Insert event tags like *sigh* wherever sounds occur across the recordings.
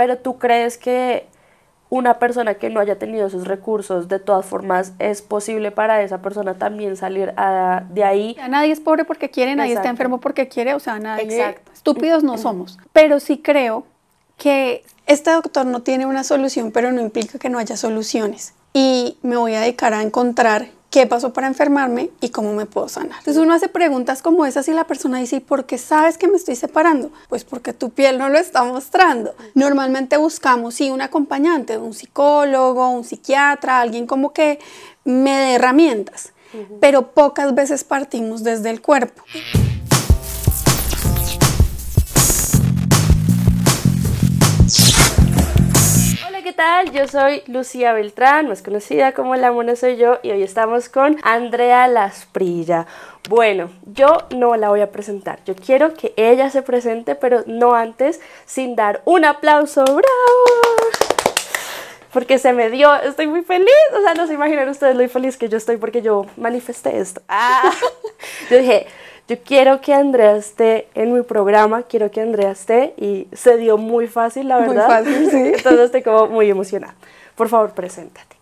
Pero tú crees que una persona que no haya tenido esos recursos, de todas formas, es posible para esa persona también salir ah, de ahí. nadie es pobre porque quiere, nadie está enfermo porque quiere, o sea, nadie. Estúpidos no mm. somos. Pero sí creo que este doctor no tiene una solución, pero no implica que no haya soluciones. Y me voy a dedicar a encontrar qué pasó para enfermarme y cómo me puedo sanar. Entonces uno hace preguntas como esas y la persona dice, ¿y por qué sabes que me estoy separando? Pues porque tu piel no lo está mostrando. Normalmente buscamos, sí, un acompañante, un psicólogo, un psiquiatra, alguien como que me dé herramientas, pero pocas veces partimos desde el cuerpo. ¿qué tal? Yo soy Lucía Beltrán, más conocida como La Mona Soy Yo, y hoy estamos con Andrea Lasprilla. Bueno, yo no la voy a presentar, yo quiero que ella se presente, pero no antes, sin dar un aplauso, ¡bravo! Porque se me dio, estoy muy feliz, o sea, no se imaginan ustedes lo feliz que yo estoy porque yo manifesté esto. Ah, *laughs* yo dije, yo quiero que Andrea esté en mi programa, quiero que Andrea esté y se dio muy fácil, la verdad. Muy fácil, sí. *laughs* Entonces estoy como muy emocionada. Por favor, preséntate.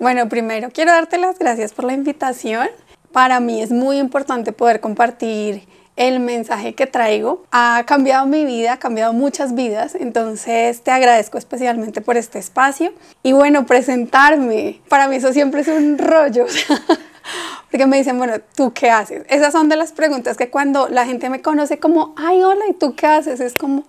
Bueno, primero quiero darte las gracias por la invitación. Para mí es muy importante poder compartir el mensaje que traigo. Ha cambiado mi vida, ha cambiado muchas vidas, entonces te agradezco especialmente por este espacio. Y bueno, presentarme, para mí eso siempre es un rollo. *laughs* Porque me dicen, bueno, ¿tú qué haces? Esas son de las preguntas que cuando la gente me conoce como, ay, hola, ¿y tú qué haces? Es como,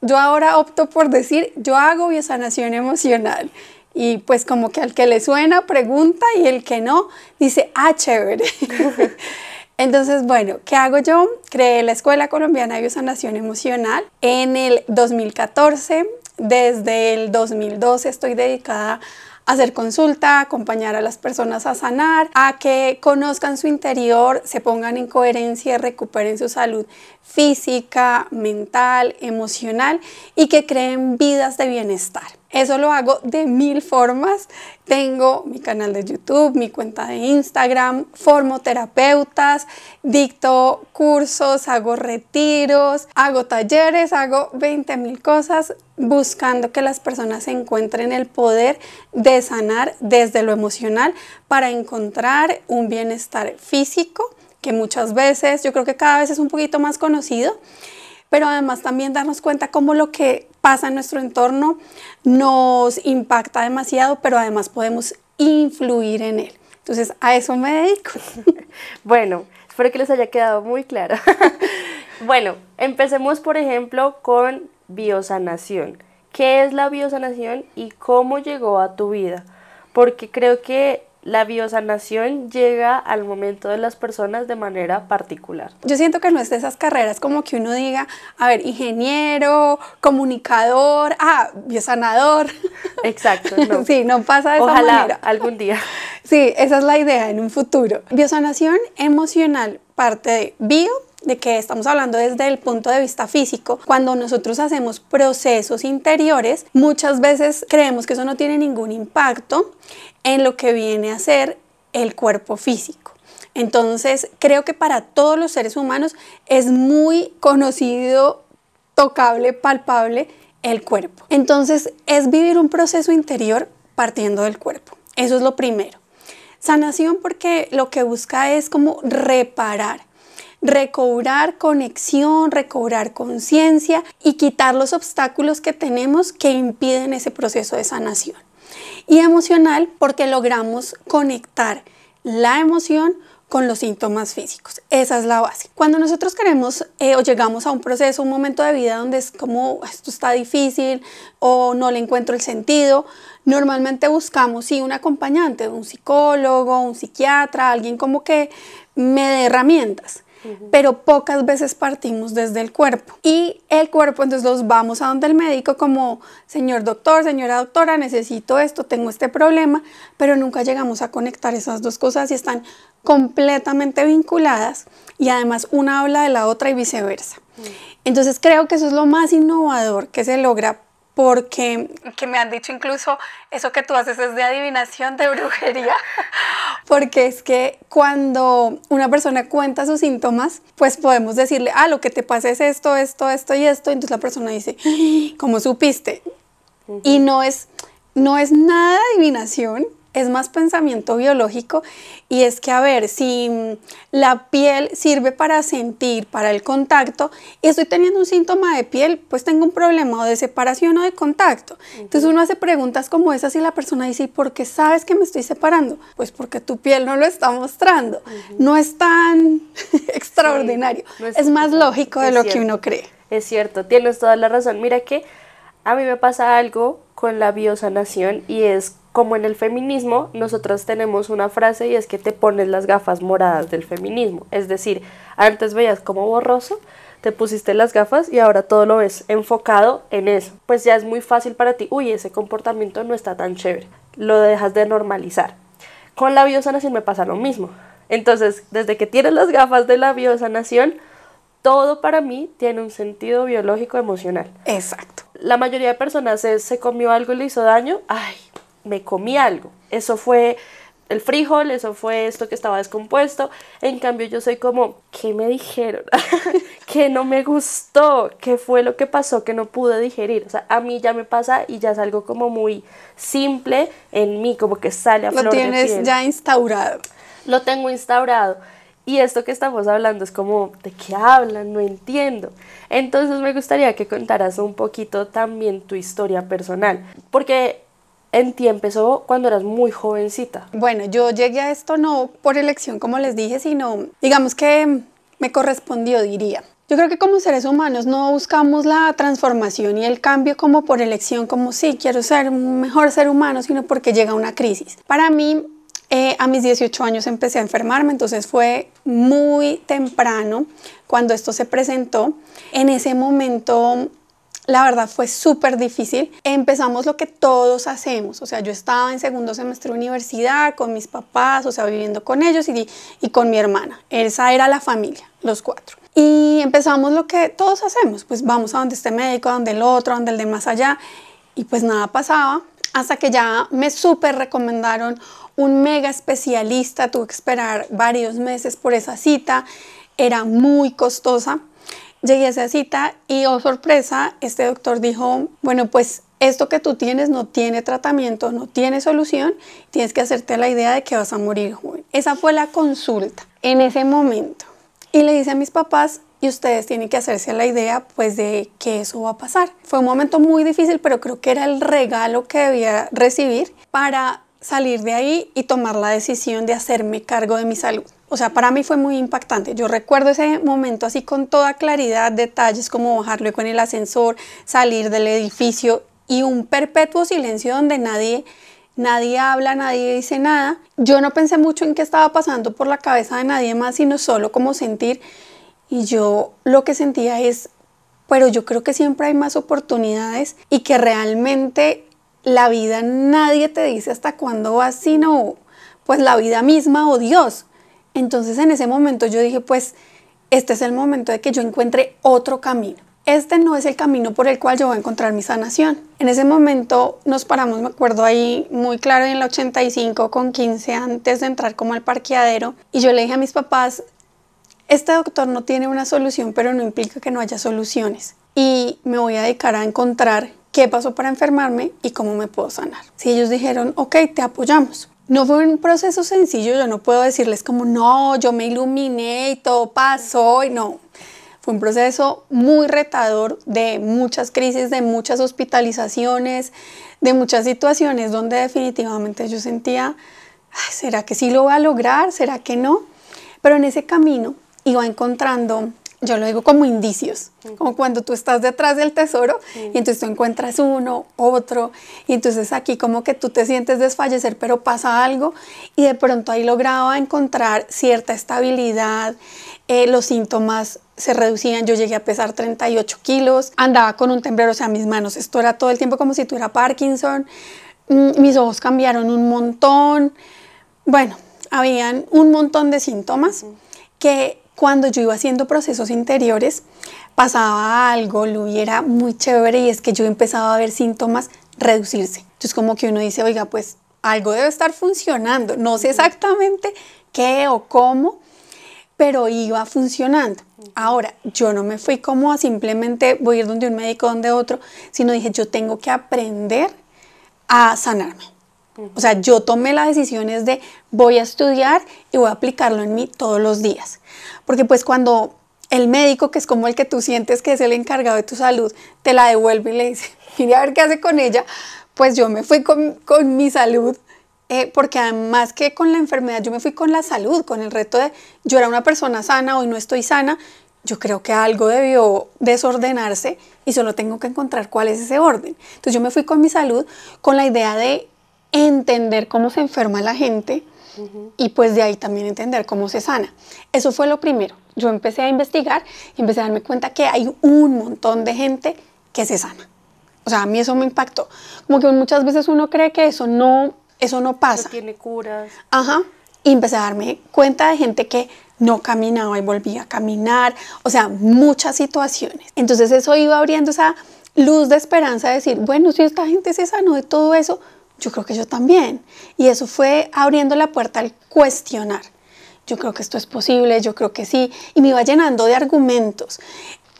yo ahora opto por decir, yo hago biosanación emocional. Y pues como que al que le suena pregunta y el que no dice, ah, chévere. *laughs* Entonces, bueno, ¿qué hago yo? Creé la Escuela Colombiana de Biosanación Emocional en el 2014. Desde el 2012 estoy dedicada a hacer consulta, acompañar a las personas a sanar, a que conozcan su interior, se pongan en coherencia, y recuperen su salud física, mental, emocional y que creen vidas de bienestar. Eso lo hago de mil formas. Tengo mi canal de YouTube, mi cuenta de Instagram, formo terapeutas, dicto cursos, hago retiros, hago talleres, hago 20 mil cosas buscando que las personas encuentren el poder de sanar desde lo emocional para encontrar un bienestar físico que muchas veces yo creo que cada vez es un poquito más conocido pero además también darnos cuenta cómo lo que pasa en nuestro entorno nos impacta demasiado, pero además podemos influir en él. Entonces, a eso me dedico. *laughs* bueno, espero que les haya quedado muy claro. *laughs* bueno, empecemos, por ejemplo, con biosanación. ¿Qué es la biosanación y cómo llegó a tu vida? Porque creo que la biosanación llega al momento de las personas de manera particular. Yo siento que no es de esas carreras como que uno diga, a ver, ingeniero, comunicador, ah, biosanador. *laughs* Exacto. No. sí, no pasa de esa manera. algún día. *laughs* Sí, esa es la idea en un futuro. Biosanación emocional parte de bio, de que estamos hablando desde el punto de vista físico, cuando nosotros hacemos procesos interiores, muchas veces creemos que eso no tiene ningún impacto en lo que viene a ser el cuerpo físico. Entonces, creo que para todos los seres humanos es muy conocido, tocable, palpable el cuerpo. Entonces, es vivir un proceso interior partiendo del cuerpo. Eso es lo primero. Sanación porque lo que busca es como reparar, recobrar conexión, recobrar conciencia y quitar los obstáculos que tenemos que impiden ese proceso de sanación y emocional porque logramos conectar la emoción con los síntomas físicos. Esa es la base. Cuando nosotros queremos eh, o llegamos a un proceso, un momento de vida donde es como ah, esto está difícil o no le encuentro el sentido, normalmente buscamos si un acompañante, un psicólogo, un psiquiatra, alguien como que me dé herramientas pero pocas veces partimos desde el cuerpo. Y el cuerpo, entonces los vamos a donde el médico como, señor doctor, señora doctora, necesito esto, tengo este problema, pero nunca llegamos a conectar esas dos cosas y están completamente vinculadas y además una habla de la otra y viceversa. Mm. Entonces creo que eso es lo más innovador que se logra porque que me han dicho incluso eso que tú haces es de adivinación de brujería *laughs* porque es que cuando una persona cuenta sus síntomas pues podemos decirle ah lo que te pasa es esto esto esto y esto Y entonces la persona dice cómo supiste y no es no es nada de adivinación es más pensamiento biológico y es que, a ver, si mm, la piel sirve para sentir, para el contacto, y estoy teniendo un síntoma de piel, pues tengo un problema de separación o de contacto. Entonces uno hace preguntas como esas y la persona dice, ¿y por qué sabes que me estoy separando? Pues porque tu piel no lo está mostrando. No es tan *laughs* extraordinario, es, más lógico de lo que uno cree. Es cierto, tienes toda la razón. Mira que a mí me pasa algo con la biosanación y es como en el feminismo, nosotros tenemos una frase y es que te pones las gafas moradas del feminismo. Es decir, antes veías como borroso, te pusiste las gafas y ahora todo lo ves enfocado en eso. Pues ya es muy fácil para ti, uy, ese comportamiento no está tan chévere. Lo dejas de normalizar. Con la biosanación me pasa lo mismo. Entonces, desde que tienes las gafas de la biosanación, todo para mí tiene un sentido biológico emocional. Exacto. La mayoría de personas se, se comió algo y le hizo daño. Ay, me comí algo. Eso fue el frijol, eso fue esto que estaba descompuesto. En cambio, yo soy como, ¿qué me dijeron? *laughs* que no me gustó, qué fue lo que pasó que no pude digerir. O sea, a mí ya me pasa y ya es algo como muy simple en mí, como que sale a Lo tienes ya instaurado. Lo tengo instaurado. Y esto que estamos hablando es como, ¿de qué hablan? No entiendo. Entonces me gustaría que contaras un poquito también tu historia personal, porque en ti empezó cuando eras muy jovencita? Bueno, yo llegué a esto no por elección, como les dije, sino digamos que me correspondió, diría. Yo creo que como seres humanos no buscamos la transformación y el cambio como por elección, como sí, quiero ser un mejor ser humano, sino porque llega una crisis. Para mí, eh, a mis 18 años empecé a enfermarme, entonces fue muy temprano cuando esto se presentó. En ese momento la verdad fue súper difícil. Empezamos lo que todos hacemos. O sea, yo estaba en segundo semestre de universidad con mis papás, o sea, viviendo con ellos y, con mi hermana. Esa era la familia, los cuatro. Y empezamos lo que todos hacemos. Pues vamos a donde este médico, a donde el otro, a donde el de más allá. Y pues nada pasaba hasta que ya me súper recomendaron un mega especialista. Tuve que esperar varios meses por esa cita. Era muy costosa. Llegué a esa cita y, oh sorpresa, este doctor dijo, bueno, pues esto que tú tienes no tiene tratamiento, no tiene solución, tienes que hacerte la idea de que vas a morir joven. Esa fue la consulta en ese momento. Y le dije a mis papás, y ustedes tienen que hacerse la idea pues de que eso va a pasar. Fue un momento muy difícil, pero creo que era el regalo que debía recibir para salir de ahí y tomar la decisión de hacerme cargo de mi salud o sea, para mí fue muy impactante. Yo recuerdo ese momento así con toda claridad, detalles como bajarlo con el ascensor, salir del edificio y un perpetuo silencio donde nadie nadie habla, nadie dice nada. Yo no pensé mucho en qué estaba pasando por la cabeza de nadie más, sino solo como sentir. Y yo lo que sentía es, pero yo creo que siempre hay más oportunidades y que realmente la vida nadie te dice hasta cuándo vas, sino pues la vida misma o Dios. Entonces en ese momento yo dije, pues este es el momento de que yo encuentre otro camino. Este no es el camino por el cual yo voy a encontrar mi sanación. En ese momento nos paramos, me acuerdo ahí muy claro, en la 85 con 15 antes de entrar como al parqueadero. Y yo le dije a mis papás, este doctor no tiene una solución, pero no implica que no haya soluciones. Y me voy a dedicar a encontrar qué pasó para enfermarme y cómo me puedo sanar. Si ellos dijeron, ok, te apoyamos. No fue un proceso sencillo, yo no puedo decirles como, no, yo me iluminé y todo pasó y no. Fue un proceso muy retador de muchas crisis, de muchas hospitalizaciones, de muchas situaciones donde definitivamente yo sentía, ¿será que sí lo voy a lograr? ¿Será que no? Pero en ese camino iba encontrando yo lo digo como indicios, como cuando tú estás detrás del tesoro y entonces tú encuentras uno, otro, y entonces aquí como que tú te sientes desfallecer, pero pasa algo y de pronto ahí lograba encontrar cierta estabilidad, eh, los síntomas se reducían, yo llegué a pesar 38 kilos, andaba con un temblor, o sea, mis manos, esto era todo el tiempo como si tú tuviera Parkinson, mm, mis ojos cambiaron un montón, bueno, habían un montón de síntomas que cuando yo iba haciendo procesos interiores, pasaba algo, lo hubiera muy chévere y es que yo empezaba a ver síntomas reducirse. Entonces como que uno dice, oiga, pues algo debe estar funcionando. No sé exactamente qué o cómo, pero iba funcionando. Ahora, yo no me fui como a simplemente voy a ir donde un médico, donde otro, sino dije, yo tengo que aprender a sanarme. O sea, yo tomé las decisiones de voy a estudiar y voy a aplicarlo en mí todos los días. Porque pues cuando el médico, que es como el que tú sientes que es el encargado de tu salud, te la devuelve y le dice, *laughs* mire a ver qué hace con ella, pues yo me fui con, mi salud. Eh, porque además que con la enfermedad, yo me fui con la salud, con el reto de yo era una persona sana, hoy no estoy sana, yo creo que algo debió desordenarse y solo tengo que encontrar cuál es ese orden. Entonces yo me fui con mi salud, con la idea de entender cómo se enferma la gente y pues de ahí también entender cómo se sana. Eso fue lo primero. Yo empecé a investigar y empecé a darme cuenta que hay un montón de gente que se sana. O sea, a mí eso me impactó. Como que muchas veces uno cree que eso no, eso no pasa. No tiene curas. Ajá. Y empecé a darme cuenta de gente que no caminaba y volvía a caminar. O sea, muchas situaciones. Entonces eso iba abriendo esa luz de esperanza de decir, bueno, si esta gente se sanó de todo eso, yo creo que yo también. Y eso fue abriendo la puerta al cuestionar. Yo creo que esto es posible, yo creo que sí. Y me iba llenando de argumentos.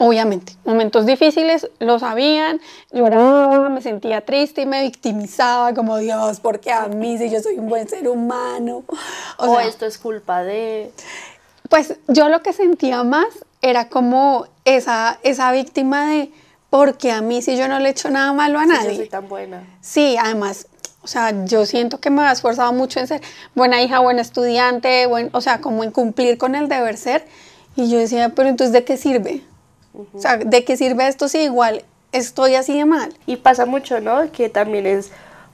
Obviamente, momentos difíciles, lo sabían, lloraba, me sentía triste y me victimizaba como Dios, porque a mí si yo soy un buen ser humano? O, esto es culpa de... Pues yo lo que sentía más era como esa, esa víctima de, porque a mí si yo no le he hecho nada malo a nadie. Sí, yo tan buena. Sí, además o sea, yo siento que me ha esforzado mucho en ser buena hija, buena estudiante, bueno, o sea, como en cumplir con el deber ser. Y yo decía, pero entonces, ¿de qué sirve? O sea, ¿de qué sirve esto si igual estoy así de mal? Y pasa mucho, ¿no? Que también es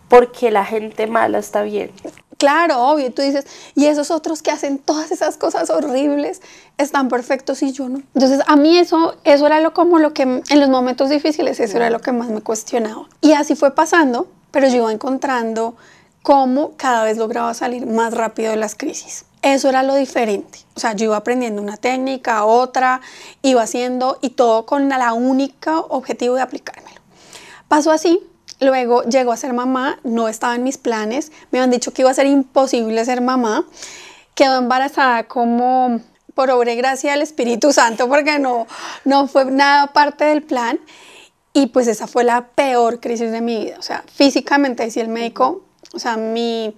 porque la gente mala está bien. Claro, obvio, tú dices, y esos otros que hacen todas esas cosas horribles están perfectos y yo no. Entonces, a mí eso, eso era lo como lo que en los momentos difíciles, eso era lo que más me cuestionaba. Y así fue pasando pero yo iba encontrando cómo cada vez lograba salir más rápido de las crisis. Eso era lo diferente. O sea, yo iba aprendiendo una técnica, otra, iba haciendo y todo con la única objetivo de aplicármelo. Pasó así, luego llegó a ser mamá, no estaba en mis planes, me habían dicho que iba a ser imposible ser mamá, quedó embarazada como por obra y gracia del Espíritu Santo porque no, no fue nada parte del plan y pues esa fue la peor crisis de mi vida. O sea, físicamente si el médico, o sea, mi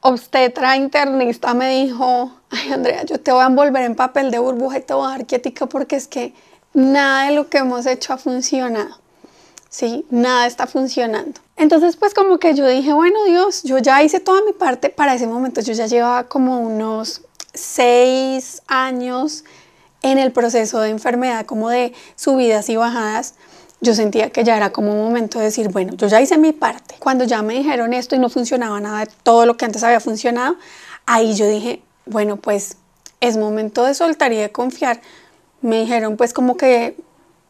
obstetra internista me dijo, ay Andrea, yo te voy a envolver en papel de burbuja y te voy a porque es que nada de lo que hemos hecho ha funcionado. ¿sí? Nada está funcionando. Entonces, pues como que yo dije, bueno, Dios, yo ya hice toda mi parte. Para ese momento yo ya llevaba como unos seis años en el proceso de enfermedad, como de subidas y bajadas yo sentía que ya era como un momento de decir, bueno, yo ya hice mi parte. Cuando ya me dijeron esto y no funcionaba nada de todo lo que antes había funcionado, ahí yo dije, bueno, pues es momento de soltar y de confiar. Me dijeron pues como que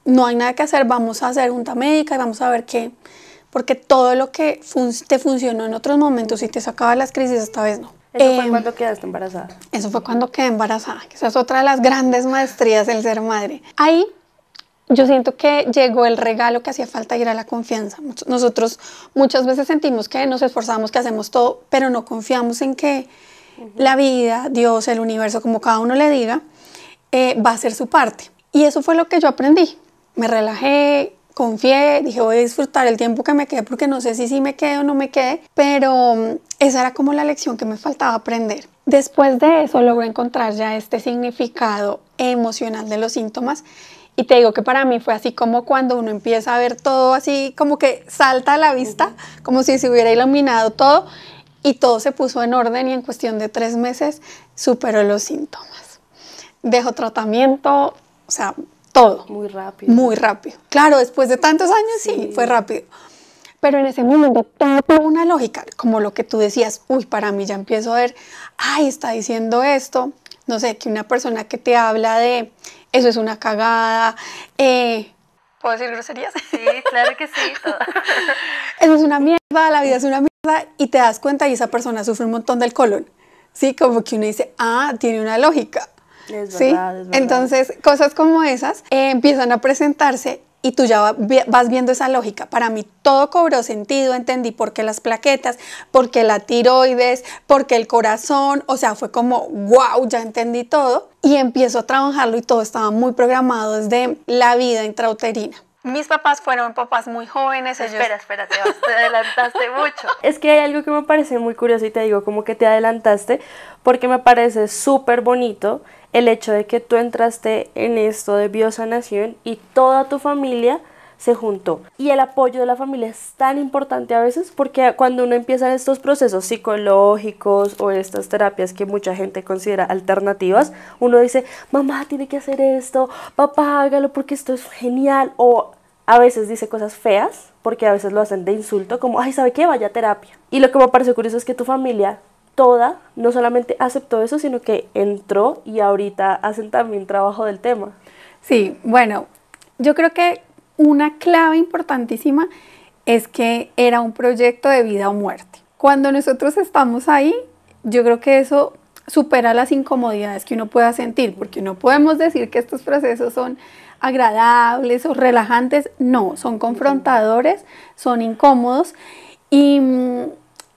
no hay nada que hacer, vamos a hacer junta médica y vamos a ver qué. Porque todo lo que te funcionó en otros momentos y te sacaba las crisis, esta vez no. ¿Eso fue em, cuando quedaste embarazada? Eso fue cuando quedé embarazada. Esa es otra de las grandes maestrías del ser madre. Ahí yo siento que llegó el regalo que hacía falta y era la confianza. Nosotros muchas veces sentimos que nos esforzamos, que hacemos todo, pero no confiamos en que la vida, Dios, el universo, como cada uno le diga, eh, va a hacer su parte. Y eso fue lo que yo aprendí. Me relajé, confié, dije voy a disfrutar el tiempo que me quede porque no sé si sí me quede o no me quede, pero mm, esa era como la lección que me faltaba aprender. Después de eso logré encontrar ya este significado emocional de los síntomas y te digo que para mí fue así como cuando uno empieza a ver todo así, como que salta a la vista, como si se hubiera iluminado todo y todo se puso en orden y en cuestión de tres meses superó los síntomas. Dejó tratamiento, o sea, todo. Muy rápido. Muy rápido. Claro, después de tantos años sí, fue rápido. Pero en ese momento todo tuvo una lógica, como lo que tú decías, uy, para mí ya empiezo a ver, ay, está diciendo esto, no sé, que una persona que te habla de eso es una cagada. Eh, ¿Puedo decir groserías? Sí, claro que sí. *laughs* eso es una mierda, la vida es una mierda y te das cuenta y esa persona sufre un montón del colon. Sí, como que uno dice, ah, tiene una lógica. Entonces, cosas como esas eh, empiezan a presentarse y tú ya vas viendo esa lógica. Para mí todo cobró sentido, entendí por qué las plaquetas, por qué la tiroides, por qué el corazón, o sea, fue como, wow, ya entendí todo. Y empiezo a trabajarlo y todo estaba muy programado desde la vida intrauterina. Mis papás fueron papás muy jóvenes. Espera, espera, te adelantaste *laughs* mucho. Es que hay algo que me parece muy curioso y te digo, como que te adelantaste, porque me parece súper bonito el hecho de que tú entraste en esto de biosanación y toda tu familia se juntó. Y el apoyo de la familia es tan importante a veces porque cuando uno empieza estos procesos psicológicos o estas terapias que mucha gente considera alternativas, uno dice, mamá tiene que hacer esto, papá hágalo porque esto es genial o a veces dice cosas feas porque a veces lo hacen de insulto como, ay, ¿sabe qué? Vaya terapia. Y lo que me parece curioso es que tu familia toda, no solamente aceptó eso, sino que entró y ahorita hacen también trabajo del tema. Sí, bueno, yo creo que una clave importantísima es que era un proyecto de vida o muerte. Cuando nosotros estamos ahí, yo creo que eso supera las incomodidades que uno pueda sentir, porque no podemos decir que estos procesos son agradables o relajantes, no, son confrontadores, son incómodos y mm,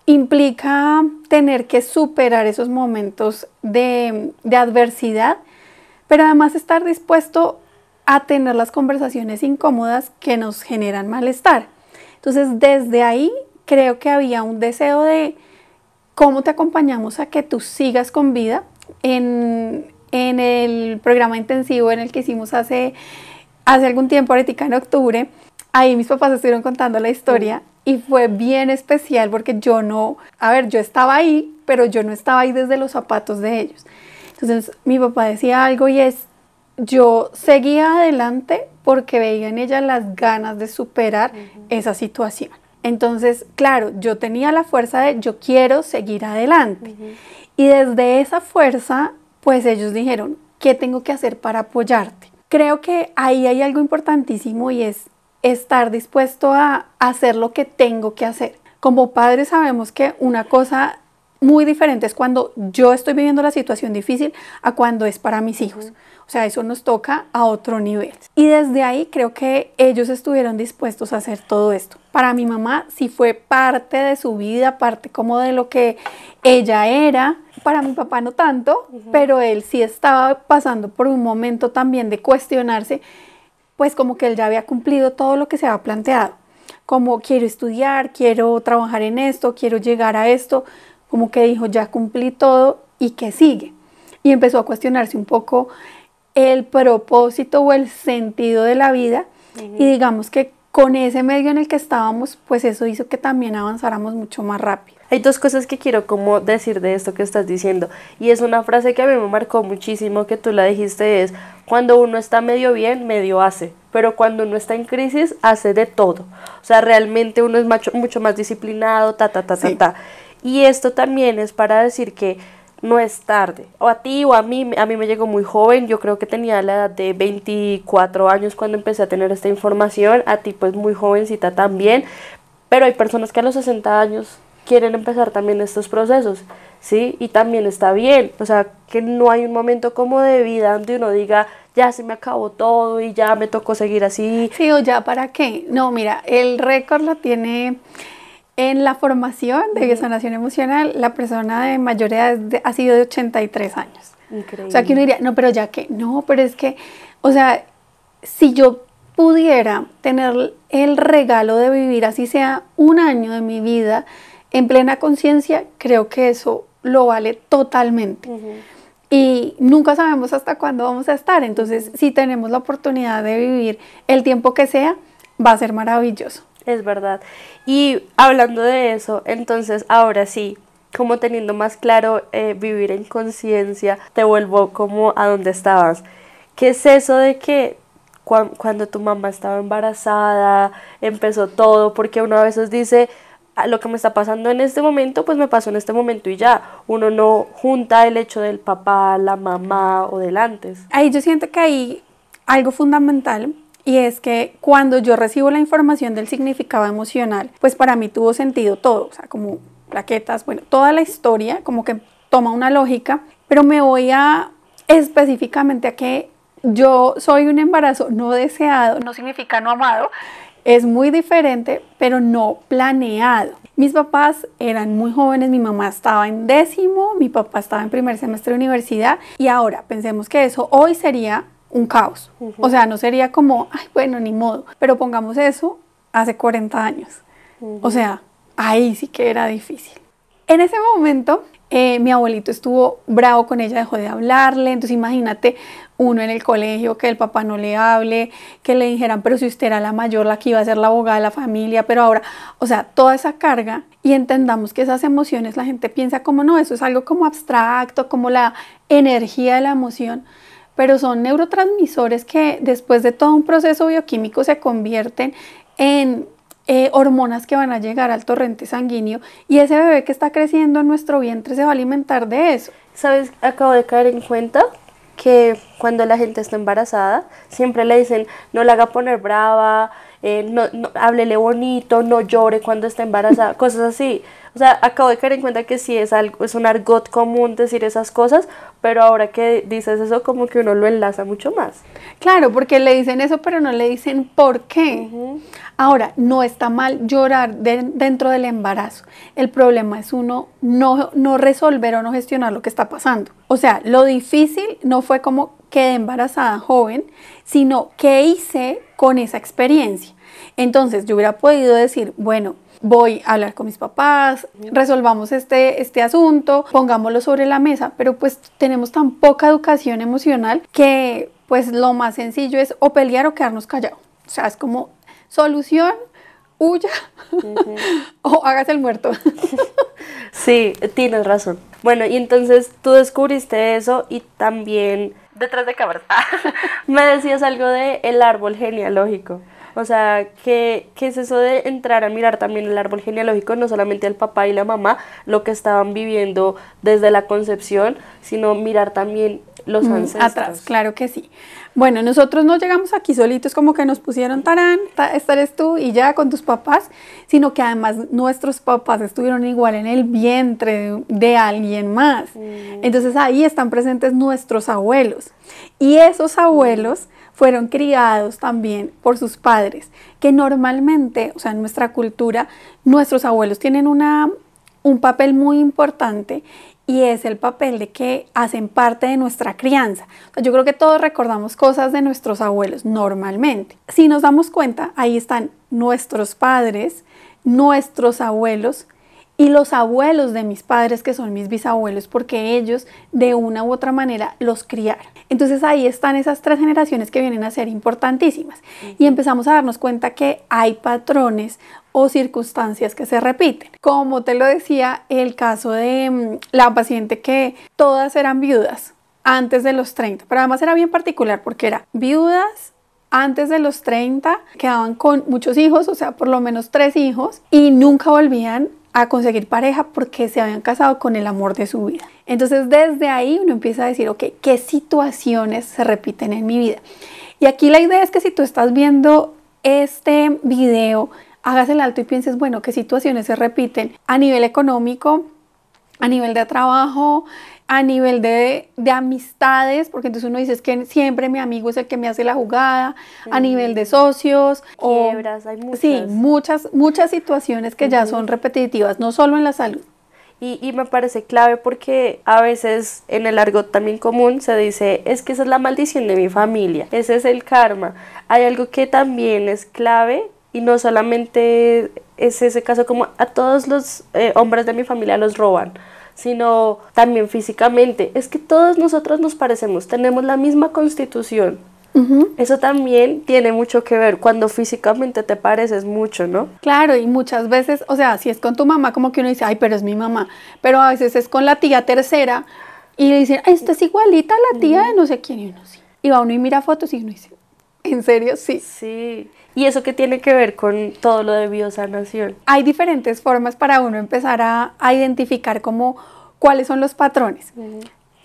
implica tener que superar esos momentos de, adversidad, pero además estar dispuesto a tener las conversaciones incómodas que nos generan malestar. Entonces, desde ahí creo que había un deseo de cómo te acompañamos a que tú sigas con vida. En, el programa intensivo en el que hicimos hace, hace algún tiempo, ahorita en octubre, ahí mis papás estuvieron contando la historia y fue bien especial porque yo no, a ver, yo estaba ahí, pero yo no estaba ahí desde los zapatos de ellos. Entonces mi papá decía algo y es, yo seguía adelante porque veía en ella las ganas de superar esa situación. Entonces, claro, yo tenía la fuerza de yo quiero seguir adelante. Y desde esa fuerza, pues ellos dijeron, ¿qué tengo que hacer para apoyarte? Creo que ahí hay algo importantísimo y es estar dispuesto a hacer lo que tengo que hacer. Como padres sabemos que una cosa muy diferente es cuando yo estoy viviendo la situación difícil a cuando es para mis hijos. O sea, eso nos toca a otro nivel. Y desde ahí creo que ellos estuvieron dispuestos a hacer todo esto. Para mi mamá sí fue parte de su vida, parte como de lo que ella era. Para mi papá no tanto, pero él sí estaba pasando por un momento también de cuestionarse pues como que él ya había cumplido todo lo que se había planteado. Como quiero estudiar, quiero trabajar en esto, quiero llegar a esto, como que dijo, ya cumplí todo y que sigue. Y empezó a cuestionarse un poco el propósito o el sentido de la vida y digamos que con ese medio en el que estábamos, pues eso hizo que también avanzáramos mucho más rápido. Hay dos cosas que quiero como decir de esto que estás diciendo y es una frase que a mí me marcó muchísimo que tú la dijiste es cuando uno está medio bien, medio hace, pero cuando uno está en crisis hace de todo. O sea, realmente uno es mucho más disciplinado, ta ta ta ta ta. Y esto también es para decir que no es tarde. O a ti o a mí, a mí me llegó muy joven, yo creo que tenía la edad de 24 años cuando empecé a tener esta información, a ti pues muy jovencita también, pero hay personas que a los 60 años quieren empezar también estos procesos, ¿sí? Y también está bien, o sea, que no hay un momento como de vida donde uno diga, ya se me acabó todo y ya me tocó seguir así. Sí, o ya para qué. No, mira, el récord lo tiene en la formación de sanación emocional, la persona de mayor edad ha sido de 83 años. Increíble. O sea, que uno diría, no, pero ya que, no, pero es que, o sea, si yo pudiera tener el regalo de vivir así sea un año de mi vida en plena conciencia, creo que eso lo vale totalmente. Y nunca sabemos hasta cuándo vamos a estar. Entonces, si tenemos la oportunidad de vivir el tiempo que sea, va a ser maravilloso. Es verdad. Y hablando de eso, entonces ahora sí, como teniendo más claro eh, vivir en conciencia, te vuelvo como a donde estabas. ¿Qué es eso de que cuando tu mamá estaba embarazada, empezó todo? Porque uno a veces dice, ah, lo que me está pasando en este momento, pues me pasó en este momento y ya. Uno no junta el hecho del papá, la mamá o del antes. Ahí yo siento que hay algo fundamental y es que cuando yo recibo la información del significado emocional, pues para mí tuvo sentido todo, o sea, como plaquetas, bueno, toda la historia como que toma una lógica, pero me voy a específicamente a que yo soy un embarazo no deseado, no significa no amado, es muy diferente, pero no planeado. Mis papás eran muy jóvenes, mi mamá estaba en décimo, mi papá estaba en primer semestre de universidad y ahora pensemos que eso hoy sería un caos. O sea, no sería como, ay, bueno, ni modo. Pero pongamos eso hace 40 años. O sea, ahí sí que era difícil. En ese momento, eh, mi abuelito estuvo bravo con ella, dejó de hablarle. Entonces, imagínate uno en el colegio que el papá no le hable, que le dijeran, pero si usted era la mayor, la que iba a ser la abogada de la familia, pero ahora, o sea, toda esa carga y entendamos que esas emociones, la gente piensa como no, eso es algo como abstracto, como la energía de la emoción pero son neurotransmisores que después de todo un proceso bioquímico se convierten en eh, hormonas que van a llegar al torrente sanguíneo y ese bebé que está creciendo en nuestro vientre se va a alimentar de eso. ¿Sabes? Acabo de caer en cuenta que cuando la gente está embarazada siempre le dicen no la haga poner brava, eh, no, no, háblele bonito, no llore cuando está embarazada, *laughs* cosas así. O sea, acabo de caer en cuenta que sí es, algo, es un argot común decir esas cosas, pero ahora que dices eso, como que uno lo enlaza mucho más. Claro, porque le dicen eso, pero no le dicen por qué. Ahora, no está mal llorar dentro del embarazo. El problema es uno no, no resolver o no gestionar lo que está pasando. O sea, lo difícil no fue como quedé embarazada joven, sino qué hice con esa experiencia. Entonces yo hubiera podido decir, bueno, voy a hablar con mis papás, resolvamos este, este asunto, pongámoslo sobre la mesa, pero pues tenemos tan poca educación emocional que pues lo más sencillo es o pelear o quedarnos callados. O sea, es como solución, huya *laughs* o hágase el muerto. *laughs* sí, tienes razón. Bueno, y entonces tú descubriste eso y también detrás de cámaras. *laughs* me decías algo del el árbol genealógico. O sea, que es eso de entrar a mirar también el árbol genealógico, no solamente al papá y la mamá, lo que estaban viviendo desde la concepción, sino mirar también los ancestros? Atrás, claro que sí. Bueno, nosotros no llegamos aquí solitos como que nos pusieron tarán, ta, tú y ya con tus papás, sino que además nuestros papás estuvieron igual en el vientre de, alguien más. Mm. Entonces ahí están presentes nuestros abuelos. Y esos abuelos fueron criados también por sus padres, que normalmente, o sea, en nuestra cultura, nuestros abuelos tienen una, un papel muy importante y es el papel de que hacen parte de nuestra crianza. yo creo que todos recordamos cosas de nuestros abuelos normalmente. Si nos damos cuenta, ahí están nuestros padres, nuestros abuelos, y los abuelos de mis padres, que son mis bisabuelos, porque ellos de una u otra manera los criaron. Entonces ahí están esas tres generaciones que vienen a ser importantísimas y empezamos a darnos cuenta que hay patrones o circunstancias que se repiten. Como te lo decía, el caso de mm, la paciente que todas eran viudas antes de los 30, pero además era bien particular porque era viudas antes de los 30, quedaban con muchos hijos, o sea, por lo menos tres hijos, y nunca volvían a conseguir pareja porque se habían casado con el amor de su vida. Entonces desde ahí uno empieza a decir, ok, ¿qué situaciones se repiten en mi vida? Y aquí la idea es que si tú estás viendo este video, hagas el alto y pienses, bueno, ¿qué situaciones se repiten a nivel económico, a nivel de trabajo, a nivel de, de, amistades, porque entonces uno dice es que siempre mi amigo es el que me hace la jugada, a nivel de socios. Quiebras, o, hay muchas. Sí, muchas, situaciones que ya son repetitivas, no solo en la salud. Y, y, me parece clave porque a veces en el argot también común se dice, es que esa es la maldición de mi familia, ese es el karma. Hay algo que también es clave y no solamente es ese caso como a todos los eh, hombres de mi familia los roban sino también físicamente. Es que todos nosotros nos parecemos, tenemos la misma constitución. Eso también tiene mucho que ver cuando físicamente te pareces mucho, ¿no? Claro, y muchas veces, o sea, si es con tu mamá, como que uno dice, ay, pero es mi mamá, pero a veces es con la tía tercera y le dicen, esto es igualita a la tía de no sé quién y uno sí. Y va uno y mira fotos y uno dice, ¿en serio? Sí. Sí. ¿Y eso qué tiene que ver con todo lo de biosanación? Hay diferentes formas para uno empezar a, identificar como cuáles son los patrones.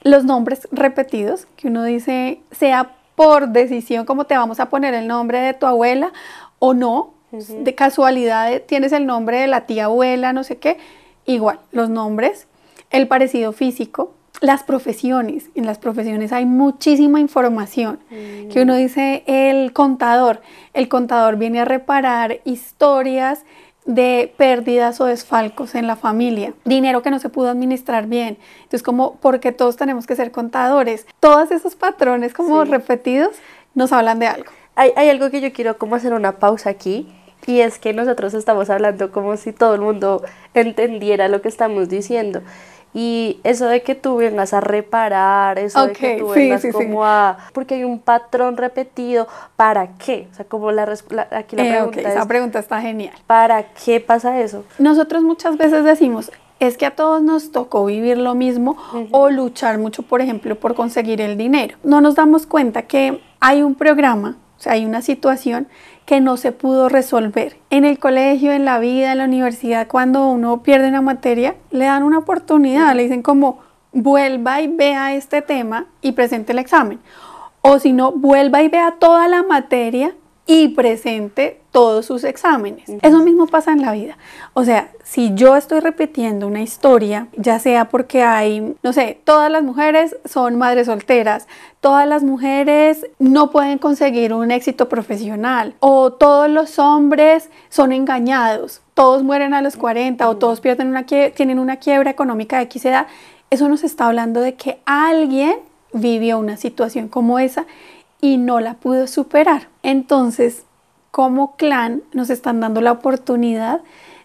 Los nombres repetidos, que uno dice, sea por decisión como te vamos a poner el nombre de tu abuela o no, de casualidad eh, tienes el nombre de la tía abuela, no sé qué, igual, los nombres, el parecido físico, las profesiones. En las profesiones hay muchísima información mm. que uno dice el contador. El contador viene a reparar historias de pérdidas o desfalcos en la familia, dinero que no se pudo administrar bien. Entonces, como porque todos tenemos que ser contadores, todos esos patrones como repetidos nos hablan de algo. Hay, hay algo que yo quiero como hacer una pausa aquí y es que nosotros estamos hablando como si todo el mundo entendiera lo que estamos diciendo. Y eso de que tú vengas a reparar, eso de que tú vengas como a... Porque hay un patrón repetido, ¿para qué? O sea, como la, respuesta... aquí la eh, pregunta pregunta está genial. ¿Para qué pasa eso? Nosotros muchas veces decimos, es que a todos nos tocó vivir lo mismo o luchar mucho, por ejemplo, por conseguir el dinero. No nos damos cuenta que hay un programa, o sea, hay una situación que no se pudo resolver. En el colegio, en la vida, en la universidad, cuando uno pierde una materia, le dan una oportunidad, le dicen como vuelva y vea este tema y presente el examen. O si no, vuelva y vea toda la materia y presente todos sus exámenes. Eso mismo pasa en la vida. O sea, si yo estoy repitiendo una historia, ya sea porque hay, no sé, todas las mujeres son madres solteras, todas las mujeres no pueden conseguir un éxito profesional o todos los hombres son engañados, todos mueren a los 40 o todos pierden una tienen una quiebra económica de X edad, eso nos está hablando de que alguien vivió una situación como esa y no la pudo superar. Entonces, como clan nos están dando la oportunidad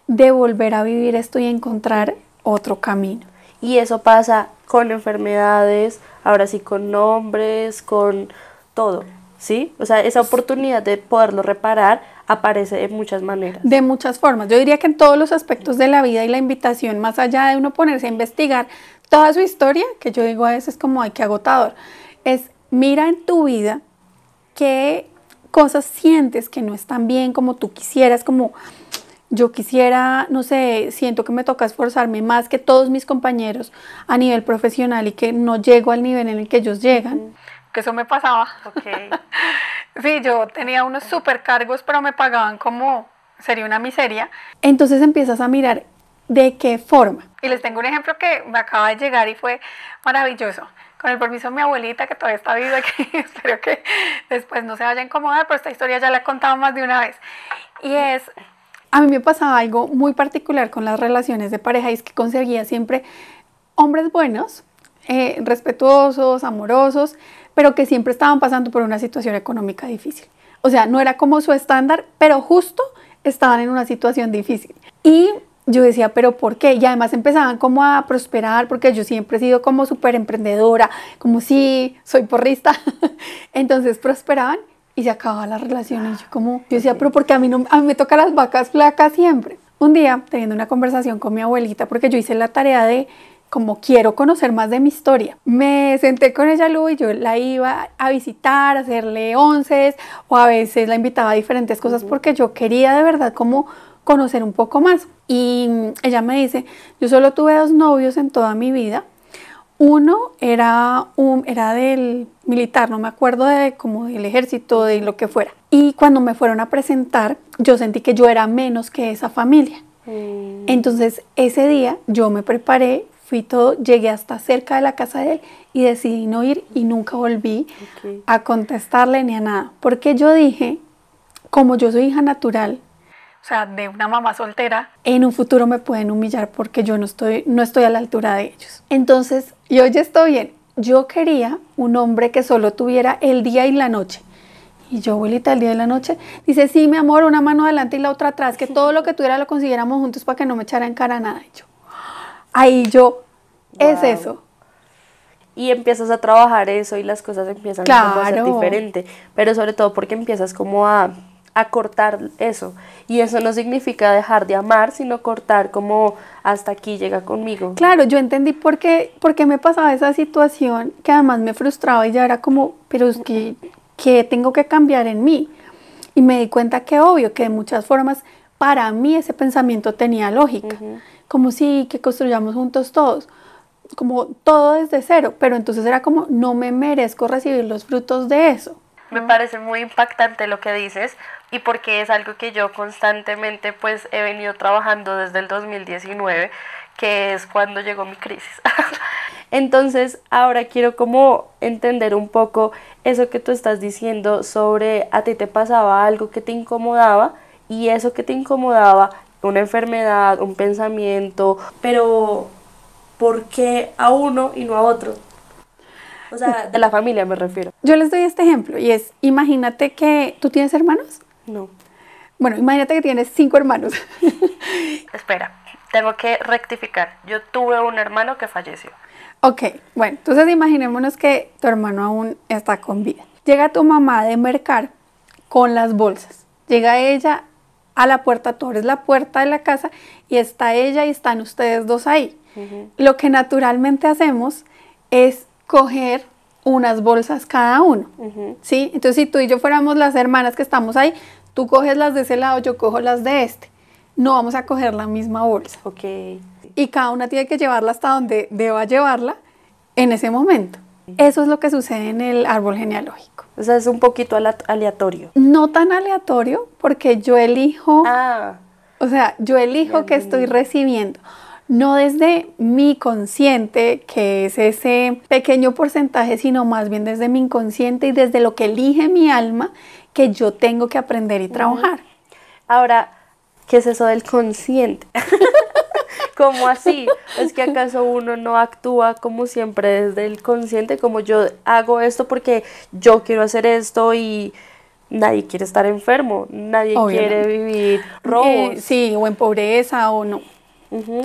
de volver a vivir esto y encontrar otro camino. Y eso pasa con enfermedades, ahora sí con nombres, con todo, ¿sí? O sea, esa oportunidad de poderlo reparar aparece de muchas maneras. De muchas formas. Yo diría que en todos los aspectos de la vida y la invitación, más allá de uno ponerse a investigar toda su historia, que yo digo a veces como hay que agotador, es mira en tu vida qué cosas sientes que no están bien como tú quisieras, como yo quisiera, no sé, siento que me toca esforzarme más que todos mis compañeros a nivel profesional y que no llego al nivel en el que ellos llegan. Que eso me pasaba. Okay. *laughs* sí, yo tenía unos cargos, pero me pagaban como sería una miseria. Entonces empiezas a mirar de qué forma. Y les tengo un ejemplo que me acaba de llegar y fue maravilloso con el permiso de mi abuelita que todavía está viva, aquí, *laughs* espero que después no se vaya a incomodar, pero esta historia ya la he contado más de una vez. Y es, a mí me pasaba algo muy particular con las relaciones de pareja y es que conseguía siempre hombres buenos, eh, respetuosos, amorosos, pero que siempre estaban pasando por una situación económica difícil. O sea, no era como su estándar, pero justo estaban en una situación difícil. Y yo decía, pero ¿por qué? Y además empezaban como a prosperar, porque yo siempre he sido como súper emprendedora, como si sí, soy porrista. *laughs* Entonces prosperaban y se acababa la relación. Y yo como, yo decía, pero porque a mí, no, a mí me tocan las vacas flacas siempre. Un día, teniendo una conversación con mi abuelita, porque yo hice la tarea de como quiero conocer más de mi historia. Me senté con ella, Lu, y yo la iba a visitar, a hacerle onces, o a veces la invitaba a diferentes cosas, porque yo quería de verdad como conocer un poco más. Y ella me dice, yo solo tuve dos novios en toda mi vida. Uno era, un, era del militar, no me acuerdo de como del ejército, de lo que fuera. Y cuando me fueron a presentar, yo sentí que yo era menos que esa familia. Mm. Entonces ese día yo me preparé, fui todo, llegué hasta cerca de la casa de él y decidí no ir y nunca volví a contestarle ni a nada. Porque yo dije, como yo soy hija natural, o sea, de una mamá soltera, en un futuro me pueden humillar porque yo no estoy, no estoy a la altura de ellos. Entonces, yo ya estoy bien. Yo quería un hombre que solo tuviera el día y la noche. Y yo, abuelita, el día y la noche, dice, sí, mi amor, una mano adelante y la otra atrás, que todo lo que tuviera lo consiguiéramos juntos para que no me en cara nada. Y yo, ahí yo, es eso. Y empiezas a trabajar eso y las cosas empiezan a ser diferente, pero sobre todo porque empiezas como a a cortar eso. Y eso no significa dejar de amar, sino cortar como hasta aquí llega conmigo. Claro, yo entendí por qué, por me pasaba esa situación que además me frustraba y ya era como, pero es que, tengo que cambiar en mí. Y me di cuenta que obvio, que de muchas formas para mí ese pensamiento tenía lógica, como si que construyamos juntos todos como todo desde cero, pero entonces era como no me merezco recibir los frutos de eso. Me parece muy impactante lo que dices y porque es algo que yo constantemente pues he venido trabajando desde el 2019, que es cuando llegó mi crisis. *laughs* Entonces, ahora quiero como entender un poco eso que tú estás diciendo sobre a ti te pasaba algo que te incomodaba y eso que te incomodaba, una enfermedad, un pensamiento, pero ¿por qué a uno y no a otro? O sea, de la familia me refiero. Yo les doy este ejemplo y es, imagínate que tú tienes hermanos. No. Bueno, imagínate que tienes cinco hermanos. *laughs* Espera, tengo que rectificar. Yo tuve un hermano que falleció. Ok, bueno, entonces imaginémonos que tu hermano aún está con vida. Llega tu mamá de mercar con las bolsas. Llega ella a la puerta, tú abres la puerta de la casa y está ella y están ustedes dos ahí. Lo que naturalmente hacemos es coger unas bolsas cada uno, ¿sí? Entonces, si tú y yo fuéramos las hermanas que estamos ahí, tú coges las de ese lado, yo cojo las de este. No vamos a coger la misma bolsa. Ok. Y cada una tiene que llevarla hasta donde deba llevarla en ese momento. Eso es lo que sucede en el árbol genealógico. O sea, es un poquito aleatorio. No tan aleatorio, porque yo elijo. Ah. O sea, yo elijo que estoy recibiendo no desde mi consciente, que es ese pequeño porcentaje, sino más bien desde mi inconsciente y desde lo que elige mi alma que yo tengo que aprender y trabajar. Ahora, ¿qué es eso del consciente? *laughs* ¿Cómo así? ¿Es que acaso uno no actúa como siempre desde el consciente, como yo hago esto porque yo quiero hacer esto y nadie quiere estar enfermo, nadie quiere vivir eh, sí, o en pobreza o no.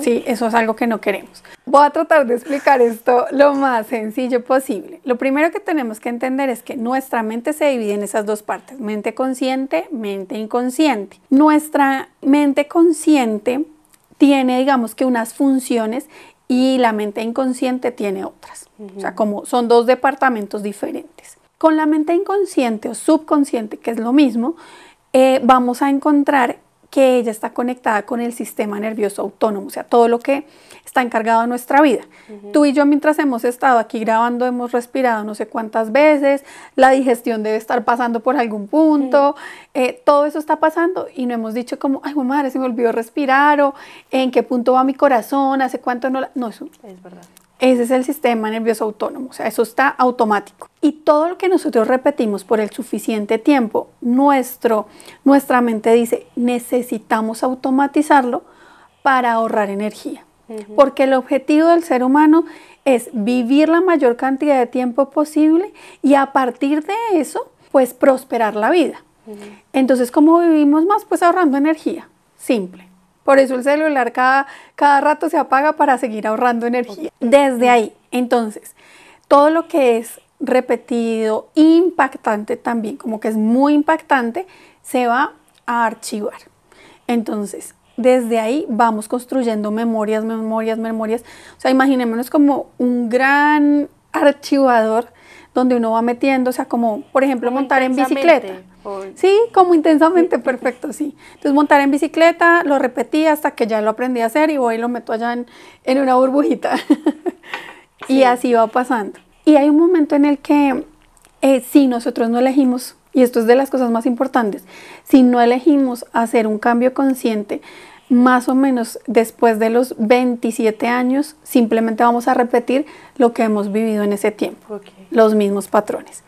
Sí, eso es algo que no queremos. Voy a tratar de explicar esto lo más sencillo posible. Lo primero que tenemos que entender es que nuestra mente se divide en esas dos partes, mente consciente, mente inconsciente. Nuestra mente consciente tiene, digamos que unas funciones y la mente inconsciente tiene otras. O sea, como son dos departamentos diferentes. Con la mente inconsciente o subconsciente, que es lo mismo, eh, vamos a encontrar que ella está conectada con el sistema nervioso autónomo, o sea, todo lo que está encargado de nuestra vida. Tú y yo mientras hemos estado aquí grabando hemos respirado no sé cuántas veces, la digestión debe estar pasando por algún punto, eh, todo eso está pasando y no hemos dicho como, ay, madre, se me olvidó respirar o en qué punto va mi corazón, hace cuánto no... La... No, es verdad. Ese es el sistema nervioso autónomo, o sea, eso está automático. Y todo lo que nosotros repetimos por el suficiente tiempo, nuestro, nuestra mente dice, necesitamos automatizarlo para ahorrar energía. Porque el objetivo del ser humano es vivir la mayor cantidad de tiempo posible y a partir de eso, pues prosperar la vida. Entonces, ¿cómo vivimos más? Pues ahorrando energía, simple. Por eso el celular cada, cada rato se apaga para seguir ahorrando energía. Desde ahí, entonces, todo lo que es repetido, impactante también, como que es muy impactante, se va a archivar. Entonces, desde ahí vamos construyendo memorias, memorias, memorias. O sea, imaginémonos como un gran archivador donde uno va metiendo, o sea, como por ejemplo montar en bicicleta. Sí, como intensamente perfecto, sí. Entonces montar en bicicleta, lo repetí hasta que ya lo aprendí a hacer y voy y lo meto allá en, una burbujita. *laughs* Y así va pasando. Y hay un momento en el que eh, si nosotros no elegimos, y esto es de las cosas más importantes, si no elegimos hacer un cambio consciente, más o menos después de los 27 años, simplemente vamos a repetir lo que hemos vivido en ese tiempo, los mismos patrones.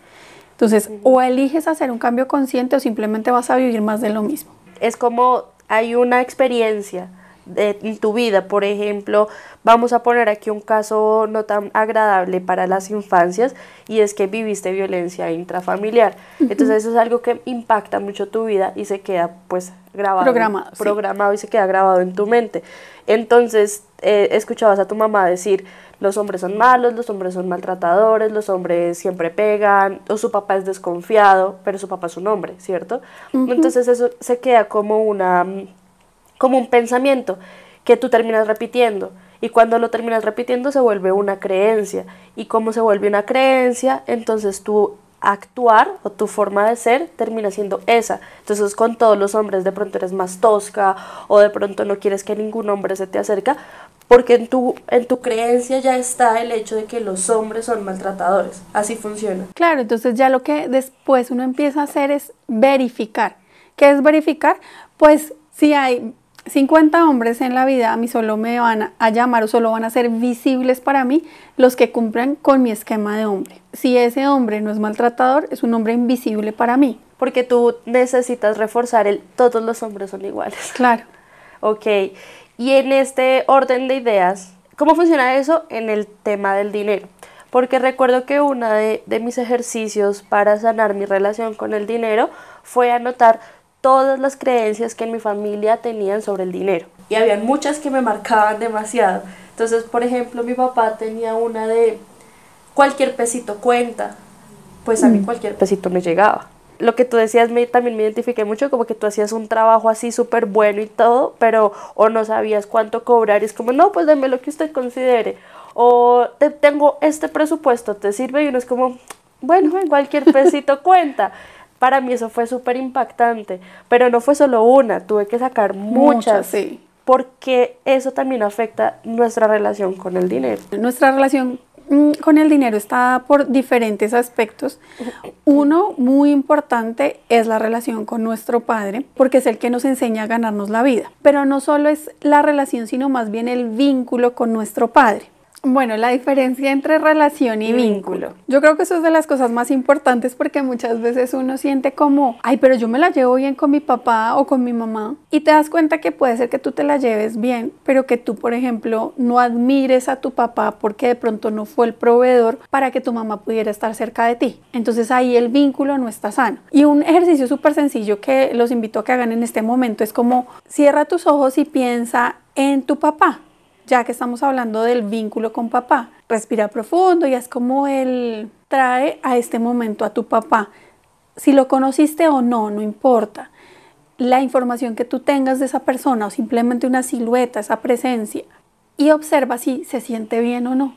Entonces, o eliges hacer un cambio consciente o simplemente vas a vivir más de lo mismo. Es como hay una experiencia de, en tu vida, por ejemplo, vamos a poner aquí un caso no tan agradable para las infancias y es que viviste violencia intrafamiliar. Entonces eso es algo que impacta mucho tu vida y se queda pues grabado. Programado. Programado y se queda grabado en tu mente. Entonces eh, escuchabas a tu mamá decir, los hombres son mm. malos, los hombres son maltratadores, los hombres siempre pegan, o su papá es desconfiado, pero su papá es un hombre, ¿cierto? Entonces eso se queda como, una, mm, como un pensamiento que tú terminas repitiendo. Y cuando lo terminas repitiendo se vuelve una creencia. Y como se vuelve una creencia, entonces tu actuar o tu forma de ser termina siendo esa. Entonces con todos los hombres de pronto eres más tosca o de pronto no quieres que ningún hombre se te acerque, porque en tu, en tu creencia ya está el hecho de que los hombres son maltratadores. Así funciona. Claro, entonces ya lo que después uno empieza a hacer es verificar. ¿Qué es verificar? Pues si hay 50 hombres en la vida, a mí solo me van a llamar o solo van a ser visibles para mí los que cumplan con mi esquema de hombre. Si ese hombre no es maltratador, es un hombre invisible para mí. Porque tú necesitas reforzar el todos los hombres son iguales. Claro. ok. Y en este orden de ideas, ¿cómo funciona eso en el tema del dinero? Porque recuerdo que uno de, mis ejercicios para sanar mi relación con el dinero fue anotar todas las creencias que en mi familia tenían sobre el dinero. Y había muchas que me marcaban demasiado. Entonces, por ejemplo, mi papá tenía una de cualquier pesito cuenta. Pues a mí mm. cualquier pesito me llegaba lo que tú decías me, también me identifiqué mucho, como que tú hacías un trabajo así súper bueno y todo, pero o no sabías cuánto cobrar, y es como, no, pues dame lo que usted considere, o te, tengo este presupuesto, te sirve, y uno es como, bueno, en cualquier pesito *laughs* cuenta. Para mí eso fue súper impactante, pero no fue solo una, tuve que sacar muchas. porque eso también afecta nuestra relación con el dinero. Nuestra relación Mm, con el dinero está por diferentes aspectos. Uno muy importante es la relación con nuestro Padre, porque es el que nos enseña a ganarnos la vida. Pero no solo es la relación, sino más bien el vínculo con nuestro Padre. Bueno, la diferencia entre relación y vínculo. Yo creo que eso es de las cosas más importantes porque muchas veces uno siente como, ay, pero yo me la llevo bien con mi papá o con mi mamá. Y te das cuenta que puede ser que tú te la lleves bien, pero que tú, por ejemplo, no admires a tu papá porque de pronto no fue el proveedor para que tu mamá pudiera estar cerca de ti. Entonces ahí el vínculo no está sano. Y un ejercicio súper sencillo que los invito a que hagan en este momento es como, cierra tus ojos y piensa en tu papá ya que estamos hablando del vínculo con papá. Respira profundo y es como él trae a este momento a tu papá. Si lo conociste o no, no importa. La información que tú tengas de esa persona o simplemente una silueta, esa presencia, y observa si se siente bien o no.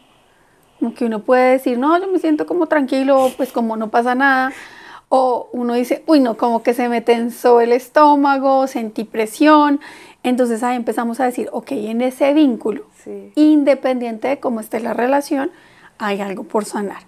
Como que uno puede decir, no, yo me siento como tranquilo, pues como no pasa nada, o uno dice, uy, no, como que se me tensó el estómago, sentí presión. Entonces ahí empezamos a decir, ok, en ese vínculo, independiente de cómo esté la relación, hay algo por sanar.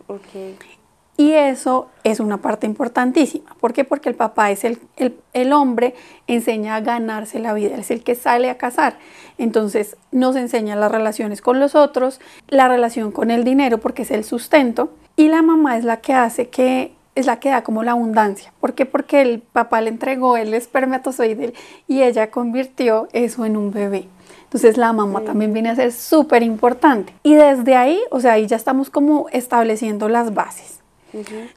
Y eso es una parte importantísima. ¿Por qué? Porque el papá es el, el, el, hombre, enseña a ganarse la vida, es el que sale a cazar. Entonces nos enseña las relaciones con los otros, la relación con el dinero, porque es el sustento. Y la mamá es la que hace que es la que da como la abundancia. ¿Por qué? Porque el papá le entregó el espermatozoide y ella convirtió eso en un bebé. Entonces la mamá también viene a ser súper importante. Y desde ahí, o sea, ahí ya estamos como estableciendo las bases.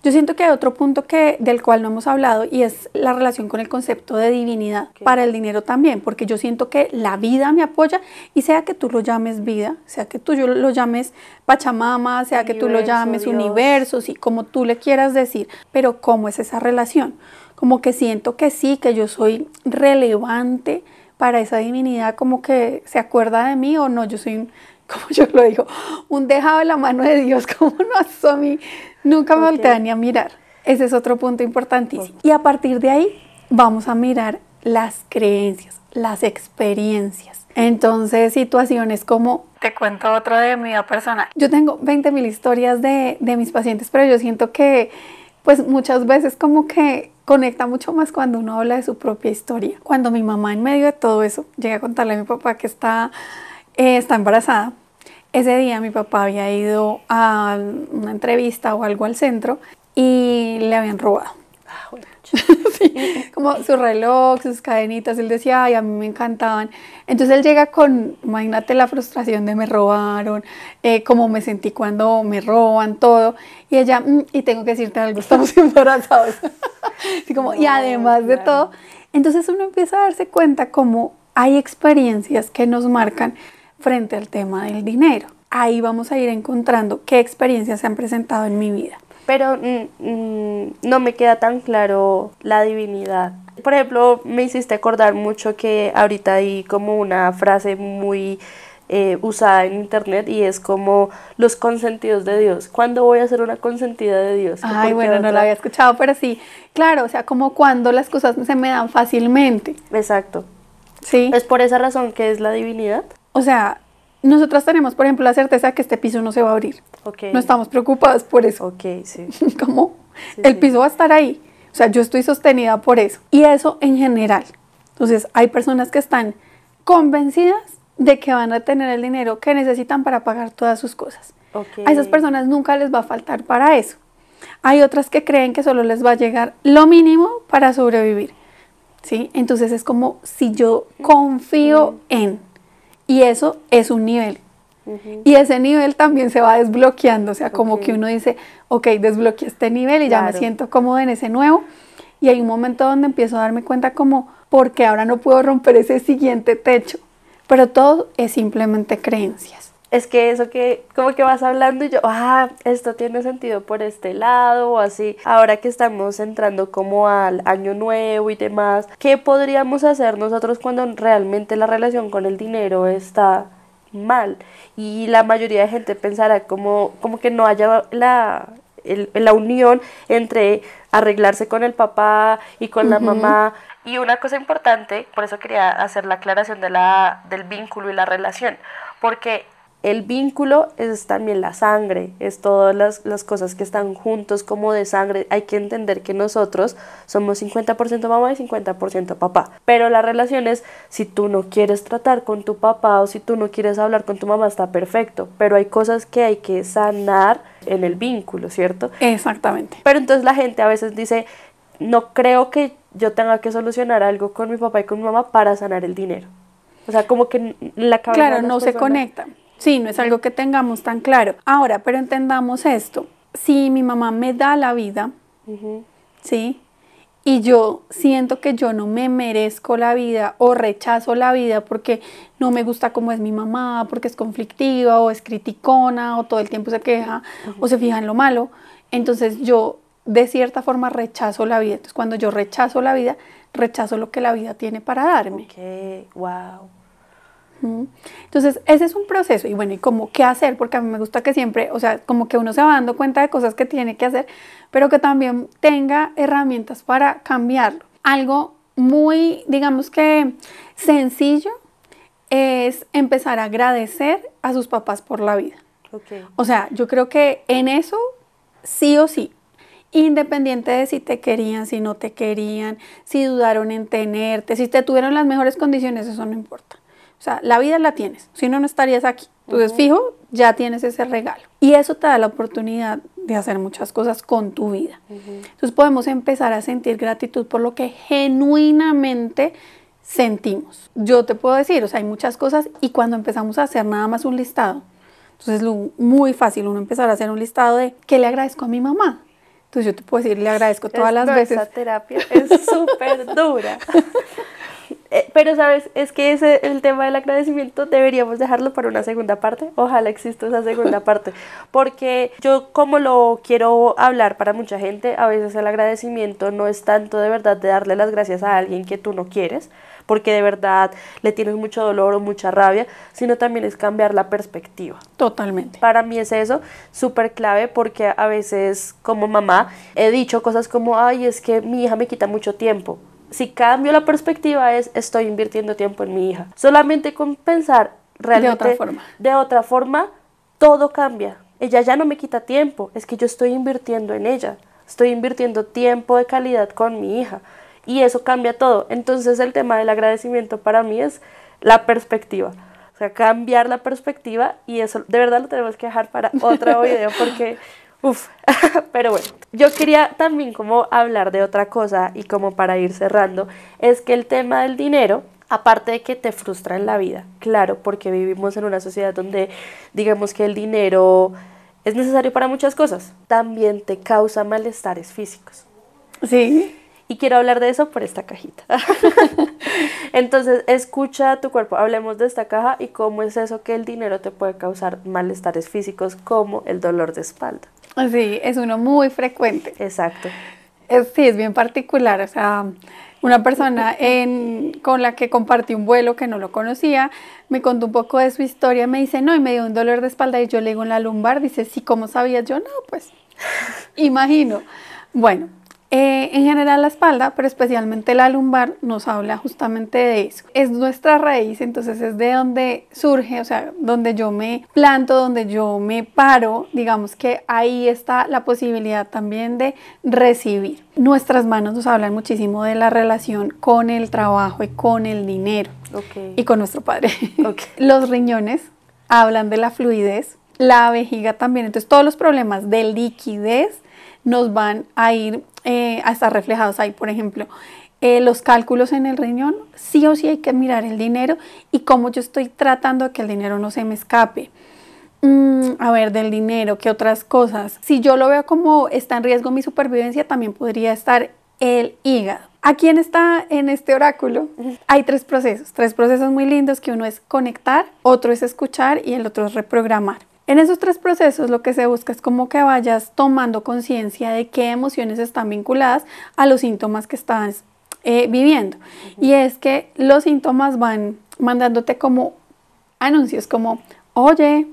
Yo siento que hay otro punto que, del cual no hemos hablado y es la relación con el concepto de divinidad para el dinero también, porque yo siento que la vida me apoya y sea que tú lo llames vida, sea que tú lo llames Pachamama, sea que tú lo llames universo, sí, como tú le quieras decir, pero ¿cómo es esa relación? Como que siento que sí, que yo soy relevante para esa divinidad, como que se acuerda de mí o no, yo soy *laughs* como yo lo digo, un dejado de la mano de Dios, *laughs* como no, soy... Nunca me voltea ni a mirar. Ese es otro punto importantísimo. Y a partir de ahí vamos a mirar las creencias, las experiencias. Entonces, situaciones como... Te cuento otro de mi vida personal. Yo tengo mil historias de, mis pacientes, pero yo siento que pues muchas veces como que conecta mucho más cuando uno habla de su propia historia. Cuando mi mamá en medio de todo eso llega a contarle a mi papá que está, eh, está embarazada, ese día mi papá había ido a una entrevista o algo al centro y le habían robado. Ah, *laughs* como su reloj, sus cadenitas, él decía, ay, a mí me encantaban. Entonces él llega con, imagínate la frustración de me robaron, eh, cómo me sentí cuando me roban, todo. Y ella, mm, y tengo que decirte algo, estamos *laughs* embarazados. y además de todo, entonces uno empieza a darse cuenta como hay experiencias que nos marcan frente al tema del dinero. Ahí vamos a ir encontrando qué experiencias se han presentado en mi vida. Pero mm, mm, no me queda tan claro la divinidad. Por ejemplo, me hiciste acordar mucho que ahorita hay como una frase muy eh, usada en internet y es como los consentidos de Dios. ¿Cuándo voy a ser una consentida de Dios? Ay, bueno, no la había escuchado, pero sí, claro, o sea, como cuando las cosas se me dan fácilmente. Exacto. Sí. Es por esa razón que es la divinidad o sea, nosotras tenemos, por ejemplo, la certeza que este piso no se va a abrir. Okay. No estamos preocupadas por eso. sí. *laughs* ¿Cómo? el piso va a estar ahí. O sea, yo estoy sostenida por eso. Y eso en general. Entonces, hay personas que están convencidas de que van a tener el dinero que necesitan para pagar todas sus cosas. A esas personas nunca les va a faltar para eso. Hay otras que creen que solo les va a llegar lo mínimo para sobrevivir. ¿sí? Entonces es como si yo confío en, y eso es un nivel. Y ese nivel también se va desbloqueando, o sea, como que uno dice, ok, desbloqueé este nivel y ya me siento cómodo en ese nuevo. Y hay un momento donde empiezo a darme cuenta como, porque ahora no puedo romper ese siguiente techo. Pero todo es simplemente creencias es que eso que como que vas hablando y yo, ah, esto tiene sentido por este lado o así. Ahora que estamos entrando como al año nuevo y demás, ¿qué podríamos hacer nosotros cuando realmente la relación con el dinero está mal? Y la mayoría de gente pensará como, como que no haya la, unión entre arreglarse con el papá y con la mamá. Y una cosa importante, por eso quería hacer la aclaración de la, del vínculo y la relación, porque el vínculo es también la sangre, es todas las, cosas que están juntos como de sangre. Hay que entender que nosotros somos 50% mamá y 50% papá. Pero la relación es, si tú no quieres tratar con tu papá o si tú no quieres hablar con tu mamá, está perfecto. Pero hay cosas que hay que sanar en el vínculo, ¿cierto? Exactamente. Pero entonces la gente a veces dice, no creo que yo tenga que solucionar algo con mi papá y con mi mamá para sanar el dinero. O sea, como que la cabeza... Claro, no se conecta Sí, no es algo que tengamos tan claro. Ahora, pero entendamos esto. Si mi mamá me da la vida, ¿sí? Y yo siento que yo no me merezco la vida o rechazo la vida porque no me gusta cómo es mi mamá, porque es conflictiva o es criticona o todo el tiempo se queja o se fija en lo malo. Entonces yo de cierta forma rechazo la vida. Entonces cuando yo rechazo la vida, rechazo lo que la vida tiene para darme. Qué, wow. Entonces, ese es un proceso. Y bueno, ¿y cómo qué hacer? Porque a mí me gusta que siempre, o sea, como que uno se va dando cuenta de cosas que tiene que hacer, pero que también tenga herramientas para cambiarlo. Algo muy, digamos que sencillo es empezar a agradecer a sus papás por la vida. O sea, yo creo que en eso sí o sí, independiente de si te querían, si no te querían, si dudaron en tenerte, si te tuvieron las mejores condiciones, eso no importa. O sea, la vida la tienes, si no, no estarías aquí. Entonces, fijo, ya tienes ese regalo. Y eso te da la oportunidad de hacer muchas cosas con tu vida. Entonces podemos empezar a sentir gratitud por lo que genuinamente sentimos. Yo te puedo decir, o sea, hay muchas cosas y cuando empezamos a hacer nada más un listado, entonces es muy fácil uno empezar a hacer un listado de qué le agradezco a mi mamá. Entonces yo te puedo decir, le agradezco todas las veces. Esa terapia es *laughs* súper dura. *laughs* Eh, pero sabes, es que ese, el tema del agradecimiento deberíamos dejarlo para una segunda parte. Ojalá exista esa segunda *laughs* parte. Porque yo como lo quiero hablar para mucha gente, a veces el agradecimiento no es tanto de verdad de darle las gracias a alguien que tú no quieres, porque de verdad le tienes mucho dolor o mucha rabia, sino también es cambiar la perspectiva. Totalmente. Para mí es eso súper clave porque a veces como mamá he dicho cosas como, ay, es que mi hija me quita mucho tiempo si cambio la perspectiva es estoy invirtiendo tiempo en mi hija. Solamente con pensar realmente de otra forma, de otra forma todo cambia. Ella ya no me quita tiempo, es que yo estoy invirtiendo en ella. Estoy invirtiendo tiempo de calidad con mi hija y eso cambia todo. Entonces el tema del agradecimiento para mí es la perspectiva. O sea, cambiar la perspectiva y eso de verdad lo tenemos que dejar para *laughs* otro video porque Uf, *laughs* pero bueno, yo quería también como hablar de otra cosa y como para ir cerrando, es que el tema del dinero, aparte de que te frustra en la vida, claro, porque vivimos en una sociedad donde digamos que el dinero es necesario para muchas cosas, también te causa malestares físicos. Sí. Y quiero hablar de eso por esta cajita. *laughs* Entonces, escucha tu cuerpo. Hablemos de esta caja y cómo es eso que el dinero te puede causar malestares físicos como el dolor de espalda. *laughs* Sí, es uno muy frecuente. Exacto. sí, es bien particular. O sea, una persona *laughs* con la que compartí un vuelo que no lo conocía, me contó un poco de su historia, me dice, no, y me dio un dolor de espalda y yo le digo en la lumbar, dice, sí, ¿cómo sabías? Yo no, pues, *laughs* imagino. Bueno, eh, en general la espalda, pero especialmente la lumbar, nos habla justamente de eso. Es nuestra raíz, entonces es de donde surge, o sea, donde yo me planto, donde yo me paro, digamos que ahí está la posibilidad también de recibir. Nuestras manos nos hablan muchísimo de la relación con el trabajo y con el dinero y con nuestro padre. *laughs* Los riñones hablan de la fluidez, la vejiga también, entonces todos los problemas de liquidez nos van a ir eh, a estar reflejados ahí, por ejemplo. Eh, los cálculos en el riñón, sí o sí hay que mirar el dinero y cómo yo estoy tratando de que el dinero no se me escape. Mm, a ver, del dinero, ¿qué otras cosas? Si yo lo veo como está en riesgo mi supervivencia, también podría estar el hígado. Aquí está en este oráculo hay tres procesos, tres procesos muy lindos que uno es conectar, otro es escuchar y el otro es reprogramar. En esos tres procesos lo que se busca es como que vayas tomando conciencia de qué emociones están vinculadas a los síntomas que estás eh, viviendo. Y es que los síntomas van mandándote como anuncios como, oye,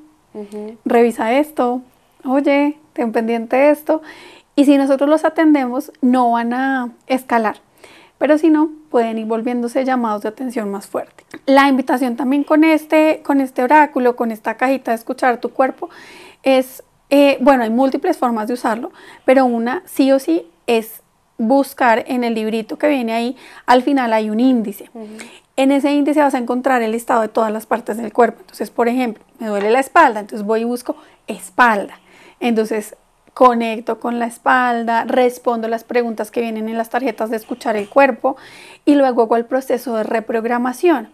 revisa esto, oye, ten pendiente esto. Y si nosotros los atendemos, no van a escalar pero si no, pueden ir volviéndose llamados de atención más fuerte. La invitación también con este, con este oráculo, con esta cajita de escuchar tu cuerpo, es, eh, bueno, hay múltiples formas de usarlo, pero una sí o sí es buscar en el librito que viene ahí, al final hay un índice. En ese índice vas a encontrar el listado de todas las partes del cuerpo. Entonces, por ejemplo, me duele la espalda, entonces voy y busco espalda. Entonces conecto con la espalda, respondo las preguntas que vienen en las tarjetas de escuchar el cuerpo y luego hago el proceso de reprogramación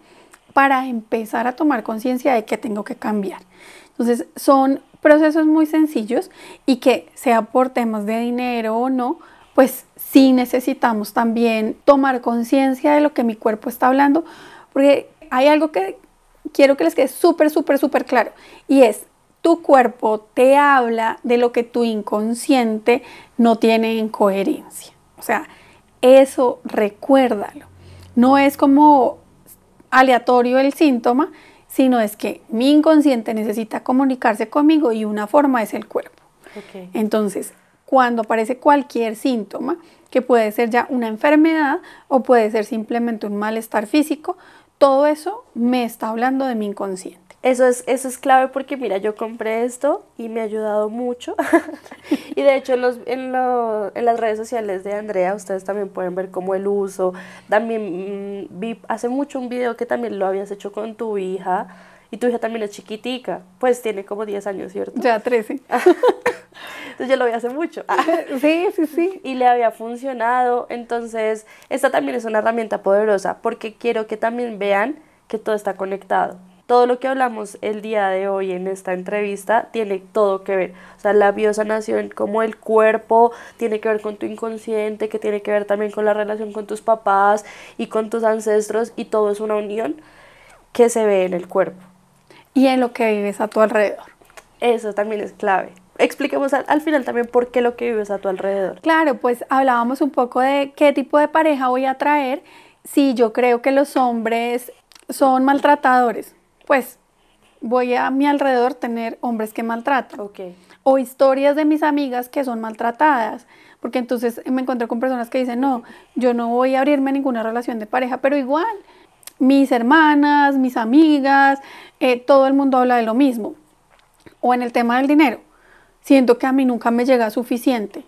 para empezar a tomar conciencia de que tengo que cambiar. Entonces son procesos muy sencillos y que sea por temas de dinero o no, pues sí necesitamos también tomar conciencia de lo que mi cuerpo está hablando, porque hay algo que quiero que les quede súper, súper, súper claro y es tu cuerpo te habla de lo que tu inconsciente no tiene en coherencia. O sea, eso recuérdalo. No es como aleatorio el síntoma, sino es que mi inconsciente necesita comunicarse conmigo y una forma es el cuerpo. Entonces, cuando aparece cualquier síntoma, que puede ser ya una enfermedad o puede ser simplemente un malestar físico, todo eso me está hablando de mi inconsciente. Eso es, eso es clave porque mira, yo compré esto y me ha ayudado mucho. *laughs* y de hecho en, los, las redes sociales de Andrea ustedes también pueden ver cómo el uso. También mm, vi hace mucho un video que también lo habías hecho con tu hija y tu hija también es chiquitica. Pues tiene como 10 años, ¿cierto? Ya 13. *laughs* Entonces yo lo vi hace mucho. *laughs* sí, sí, sí. Y le había funcionado. Entonces esta también es una herramienta poderosa porque quiero que también vean que todo está conectado todo lo que hablamos el día de hoy en esta entrevista tiene todo que ver. O sea, la biosanación como el cuerpo tiene que ver con tu inconsciente, que tiene que ver también con la relación con tus papás y con tus ancestros y todo es una unión que se ve en el cuerpo. Y en lo que vives a tu alrededor. Eso también es clave expliquemos al, final también por qué lo que vives a tu alrededor. Claro, pues hablábamos un poco de qué tipo de pareja voy a traer. si yo creo que los hombres son maltratadores pues voy a mi alrededor tener hombres que maltratan. O historias de mis amigas que son maltratadas. Porque entonces me encontré con personas que dicen, no, yo no voy a abrirme a ninguna relación de pareja, pero igual, mis hermanas, mis amigas, eh, todo el mundo habla de lo mismo. O en el tema del dinero, siento que a mí nunca me llega suficiente.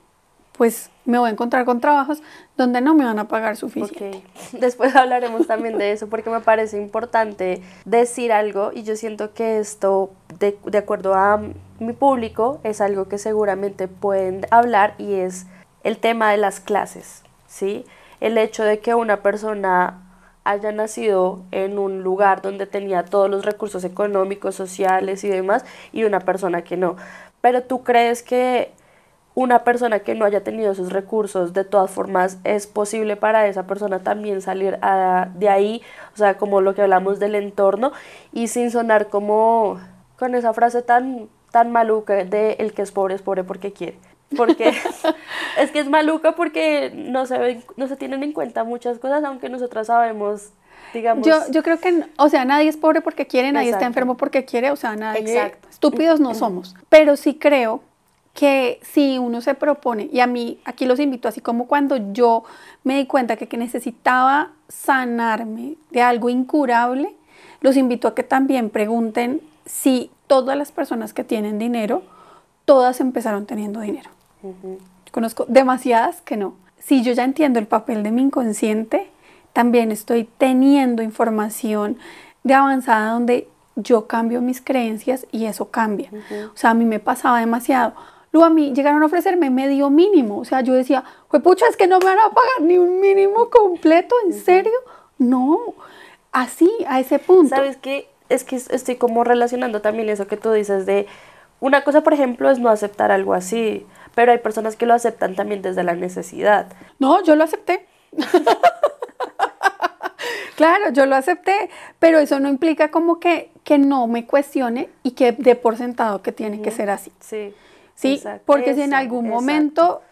Pues me voy a encontrar con trabajos donde no me van a pagar suficiente. Ok, *laughs* Después hablaremos también de eso porque me parece importante decir algo y yo siento que esto, de, de acuerdo a mi público, es algo que seguramente pueden hablar y es el tema de las clases, ¿sí? El hecho de que una persona haya nacido en un lugar donde tenía todos los recursos económicos, sociales y demás, y una persona que no. Pero tú crees que una persona que no haya tenido esos recursos, de todas formas es posible para esa persona también salir de ahí, o sea, como lo que hablamos del entorno, y sin sonar como con esa frase tan, tan maluca de el que es pobre es pobre porque quiere. Porque *laughs* *laughs* es que es maluca porque no se, no se tienen en cuenta muchas cosas, aunque nosotras sabemos Digamos. Yo, yo creo que, o sea, nadie es pobre porque quiere, nadie está enfermo porque quiere, o sea, nadie. Estúpidos no somos. Pero sí creo que si uno se propone, y a mí aquí los invito, así como cuando yo me di cuenta que, que necesitaba sanarme de algo incurable, los invito a que también pregunten si todas las personas que tienen dinero, todas empezaron teniendo dinero. Conozco demasiadas que no. Si yo ya entiendo el papel de mi inconsciente, también estoy teniendo información de avanzada donde yo cambio mis creencias y eso cambia. O sea, a mí me pasaba demasiado luego a mí llegaron a ofrecerme medio mínimo. O sea, yo decía, fue pucha, es que no me van a pagar ni un mínimo completo, ¿en serio? No, así, a ese punto. ¿Sabes qué? Es que estoy como relacionando también eso que tú dices de, una cosa, por ejemplo, es no aceptar algo así, pero hay personas que lo aceptan también desde la necesidad. No, yo lo acepté. *laughs* claro, yo lo acepté, pero eso no implica como que, que no me cuestione y que de por sentado que tiene que ser así. Sí. ¿sí? porque si en algún momento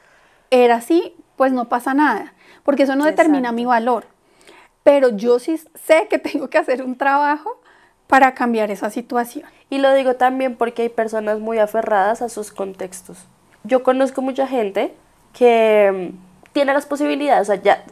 era así, pues no pasa nada, porque eso no determina mi valor. Pero yo sí sé que tengo que hacer un trabajo para cambiar esa situación. Y lo digo también porque hay personas muy aferradas a sus contextos. Yo conozco mucha gente que mm, tiene las posibilidades, o sea, ya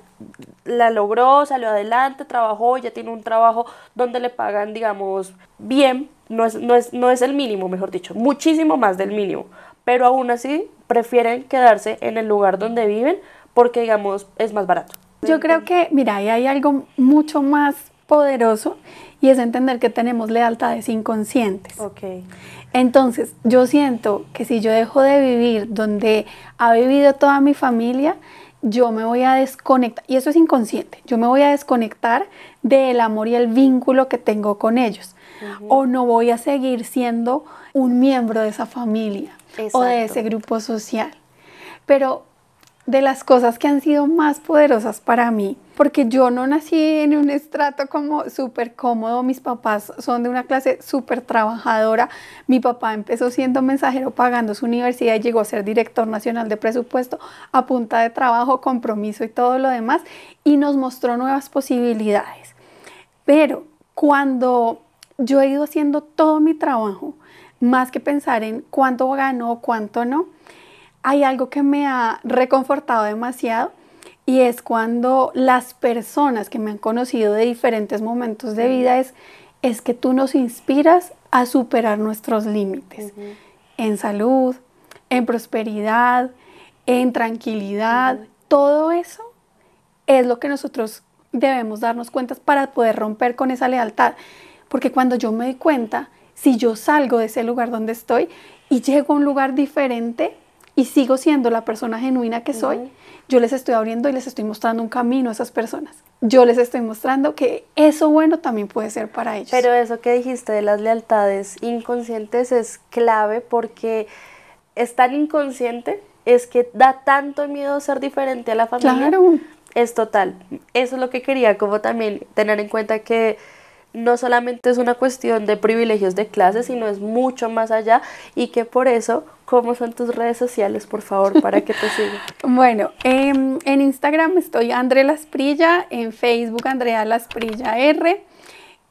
la logró, salió adelante, trabajó, ya tiene un trabajo donde le pagan, digamos, bien, no es el mínimo, mejor dicho, muchísimo más del mínimo pero aún así prefieren quedarse en el lugar donde viven porque, digamos, es más barato. Yo creo que, mira, ahí hay algo mucho más poderoso y es entender que tenemos lealtades inconscientes. Okay. Entonces, yo siento que si yo dejo de vivir donde ha vivido toda mi familia, yo me voy a desconectar, y eso es inconsciente, yo me voy a desconectar del amor y el vínculo que tengo con ellos. O no voy a seguir siendo un miembro de esa familia o de ese grupo social. Pero de las cosas que han sido más poderosas para mí, porque yo no nací en un estrato como súper cómodo, mis papás son de una clase súper trabajadora, mi papá empezó siendo mensajero pagando su universidad llegó a ser director nacional de presupuesto a punta de trabajo, compromiso y todo lo demás, y nos mostró nuevas posibilidades. Pero cuando yo he ido haciendo todo mi trabajo más que pensar en cuánto ganó o cuánto no, hay algo que me ha reconfortado demasiado y es cuando las personas que me han conocido de diferentes momentos de vida es, es que tú nos inspiras a superar nuestros límites en salud, en prosperidad, en tranquilidad, todo eso es lo que nosotros debemos darnos cuenta para poder romper con esa lealtad. Porque cuando yo me doy cuenta si yo salgo de ese lugar donde estoy y llego a un lugar diferente y sigo siendo la persona genuina que soy, yo les estoy abriendo y les estoy mostrando un camino a esas personas. Yo les estoy mostrando que eso bueno también puede ser para ellos. Pero eso que dijiste de las lealtades inconscientes es clave porque es tan inconsciente, es que da tanto miedo ser diferente a la familia. Claro. Es total. Eso es lo que quería, como también tener en cuenta que no solamente es una cuestión de privilegios de clase, sino es mucho más allá y que por eso, ¿cómo son tus redes sociales, por favor, para que te sigan? *laughs* bueno, em, en Instagram estoy Andrea Lasprilla, en Facebook Andrea Lasprilla R.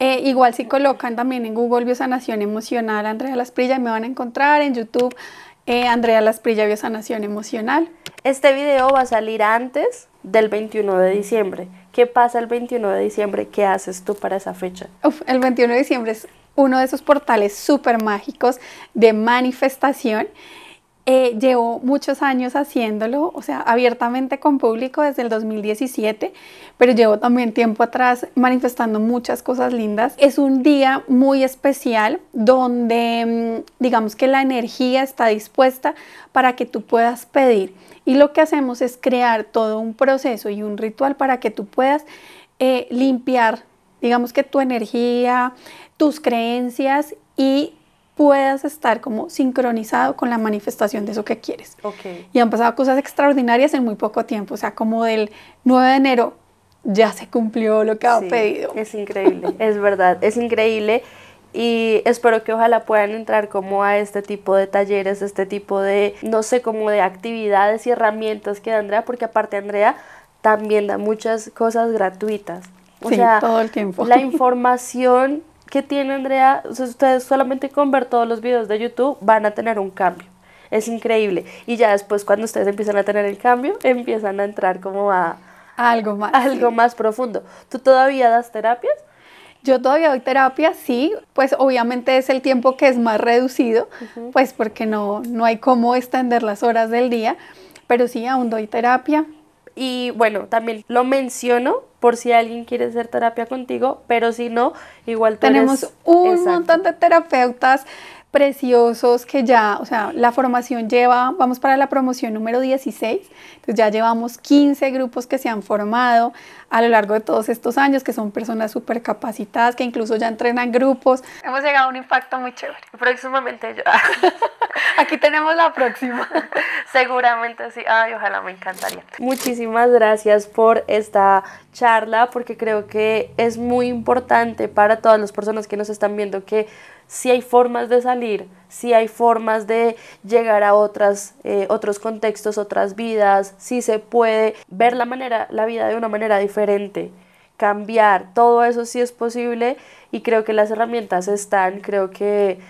Eh, igual si colocan también en Google Biosanación Emocional Andrea Lasprilla, me van a encontrar en YouTube eh, Andrea Lasprilla Biosanación Emocional. Este video va a salir antes del 21 de diciembre. ¿Qué pasa el 21 de diciembre? ¿Qué haces tú para esa fecha? el 21 de diciembre es uno de esos portales súper mágicos de manifestación. Eh, llevo muchos años haciéndolo, o sea, abiertamente con público desde el 2017, pero llevo también tiempo atrás manifestando muchas cosas lindas. Es un día muy especial donde mm, digamos que la energía está dispuesta para que tú puedas pedir y lo que hacemos es crear todo un proceso y un ritual para que tú puedas eh, limpiar, digamos que tu energía, tus creencias y puedas estar como sincronizado con la manifestación de eso que quieres. Y han pasado cosas extraordinarias en muy poco tiempo, o sea, como del 9 de enero ya se cumplió lo que ha pedido. Es increíble, es verdad, es increíble y espero que ojalá puedan entrar como a este tipo de talleres, este tipo de, no sé, como de actividades y herramientas que da Andrea, porque aparte Andrea también da muchas cosas gratuitas. O sí, sea, todo el tiempo. La información que tiene Andrea, ustedes solamente con ver todos los videos de YouTube van a tener un cambio. Es increíble. Y ya después cuando ustedes empiezan a tener el cambio, empiezan a entrar como a... Algo más. Algo más profundo. ¿Tú todavía das terapias? Yo todavía doy terapia, sí, pues obviamente es el tiempo que es más reducido, pues porque no, no hay cómo extender las horas del día, pero sí, aún doy terapia. Y bueno, también lo menciono por si alguien quiere hacer terapia contigo, pero si no, igual Tenemos un montón de terapeutas preciosos que ya, o sea, la formación lleva, vamos para la promoción número 16, entonces ya llevamos 15 grupos que se han formado a lo largo de todos estos años, que son personas súper capacitadas, que incluso ya entrenan grupos. Hemos llegado a un impacto muy chévere. Próximamente ya, *laughs* Aquí tenemos la próxima. *laughs* Seguramente sí. Ay, ojalá me encantaría. Muchísimas gracias por esta charla, porque creo que es muy importante para todas las personas que nos están viendo que si hay formas de salir, si hay formas de llegar a otras, eh, otros contextos, otras vidas, si se puede ver la, manera, la vida de una manera diferente, cambiar, todo eso sí es posible y creo que las herramientas están, creo que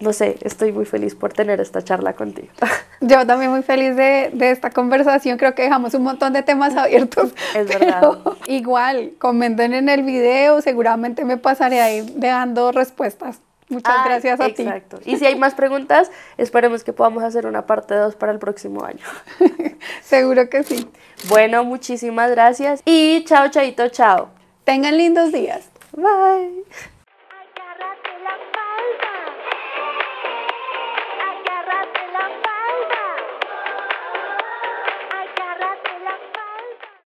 no sé, estoy muy feliz por tener esta charla contigo. *laughs* Yo también muy feliz de, de esta conversación, creo que dejamos un montón de temas *laughs* abiertos. Es verdad. Igual, comenten en el video, seguramente me pasaré ahí dando respuestas. Muchas ah, gracias a ti. Y si hay más preguntas, esperemos que podamos hacer una parte 2 para el próximo año. *laughs* Seguro que sí. Bueno, muchísimas gracias y chao, chaito, chao. Tengan lindos días. Bye.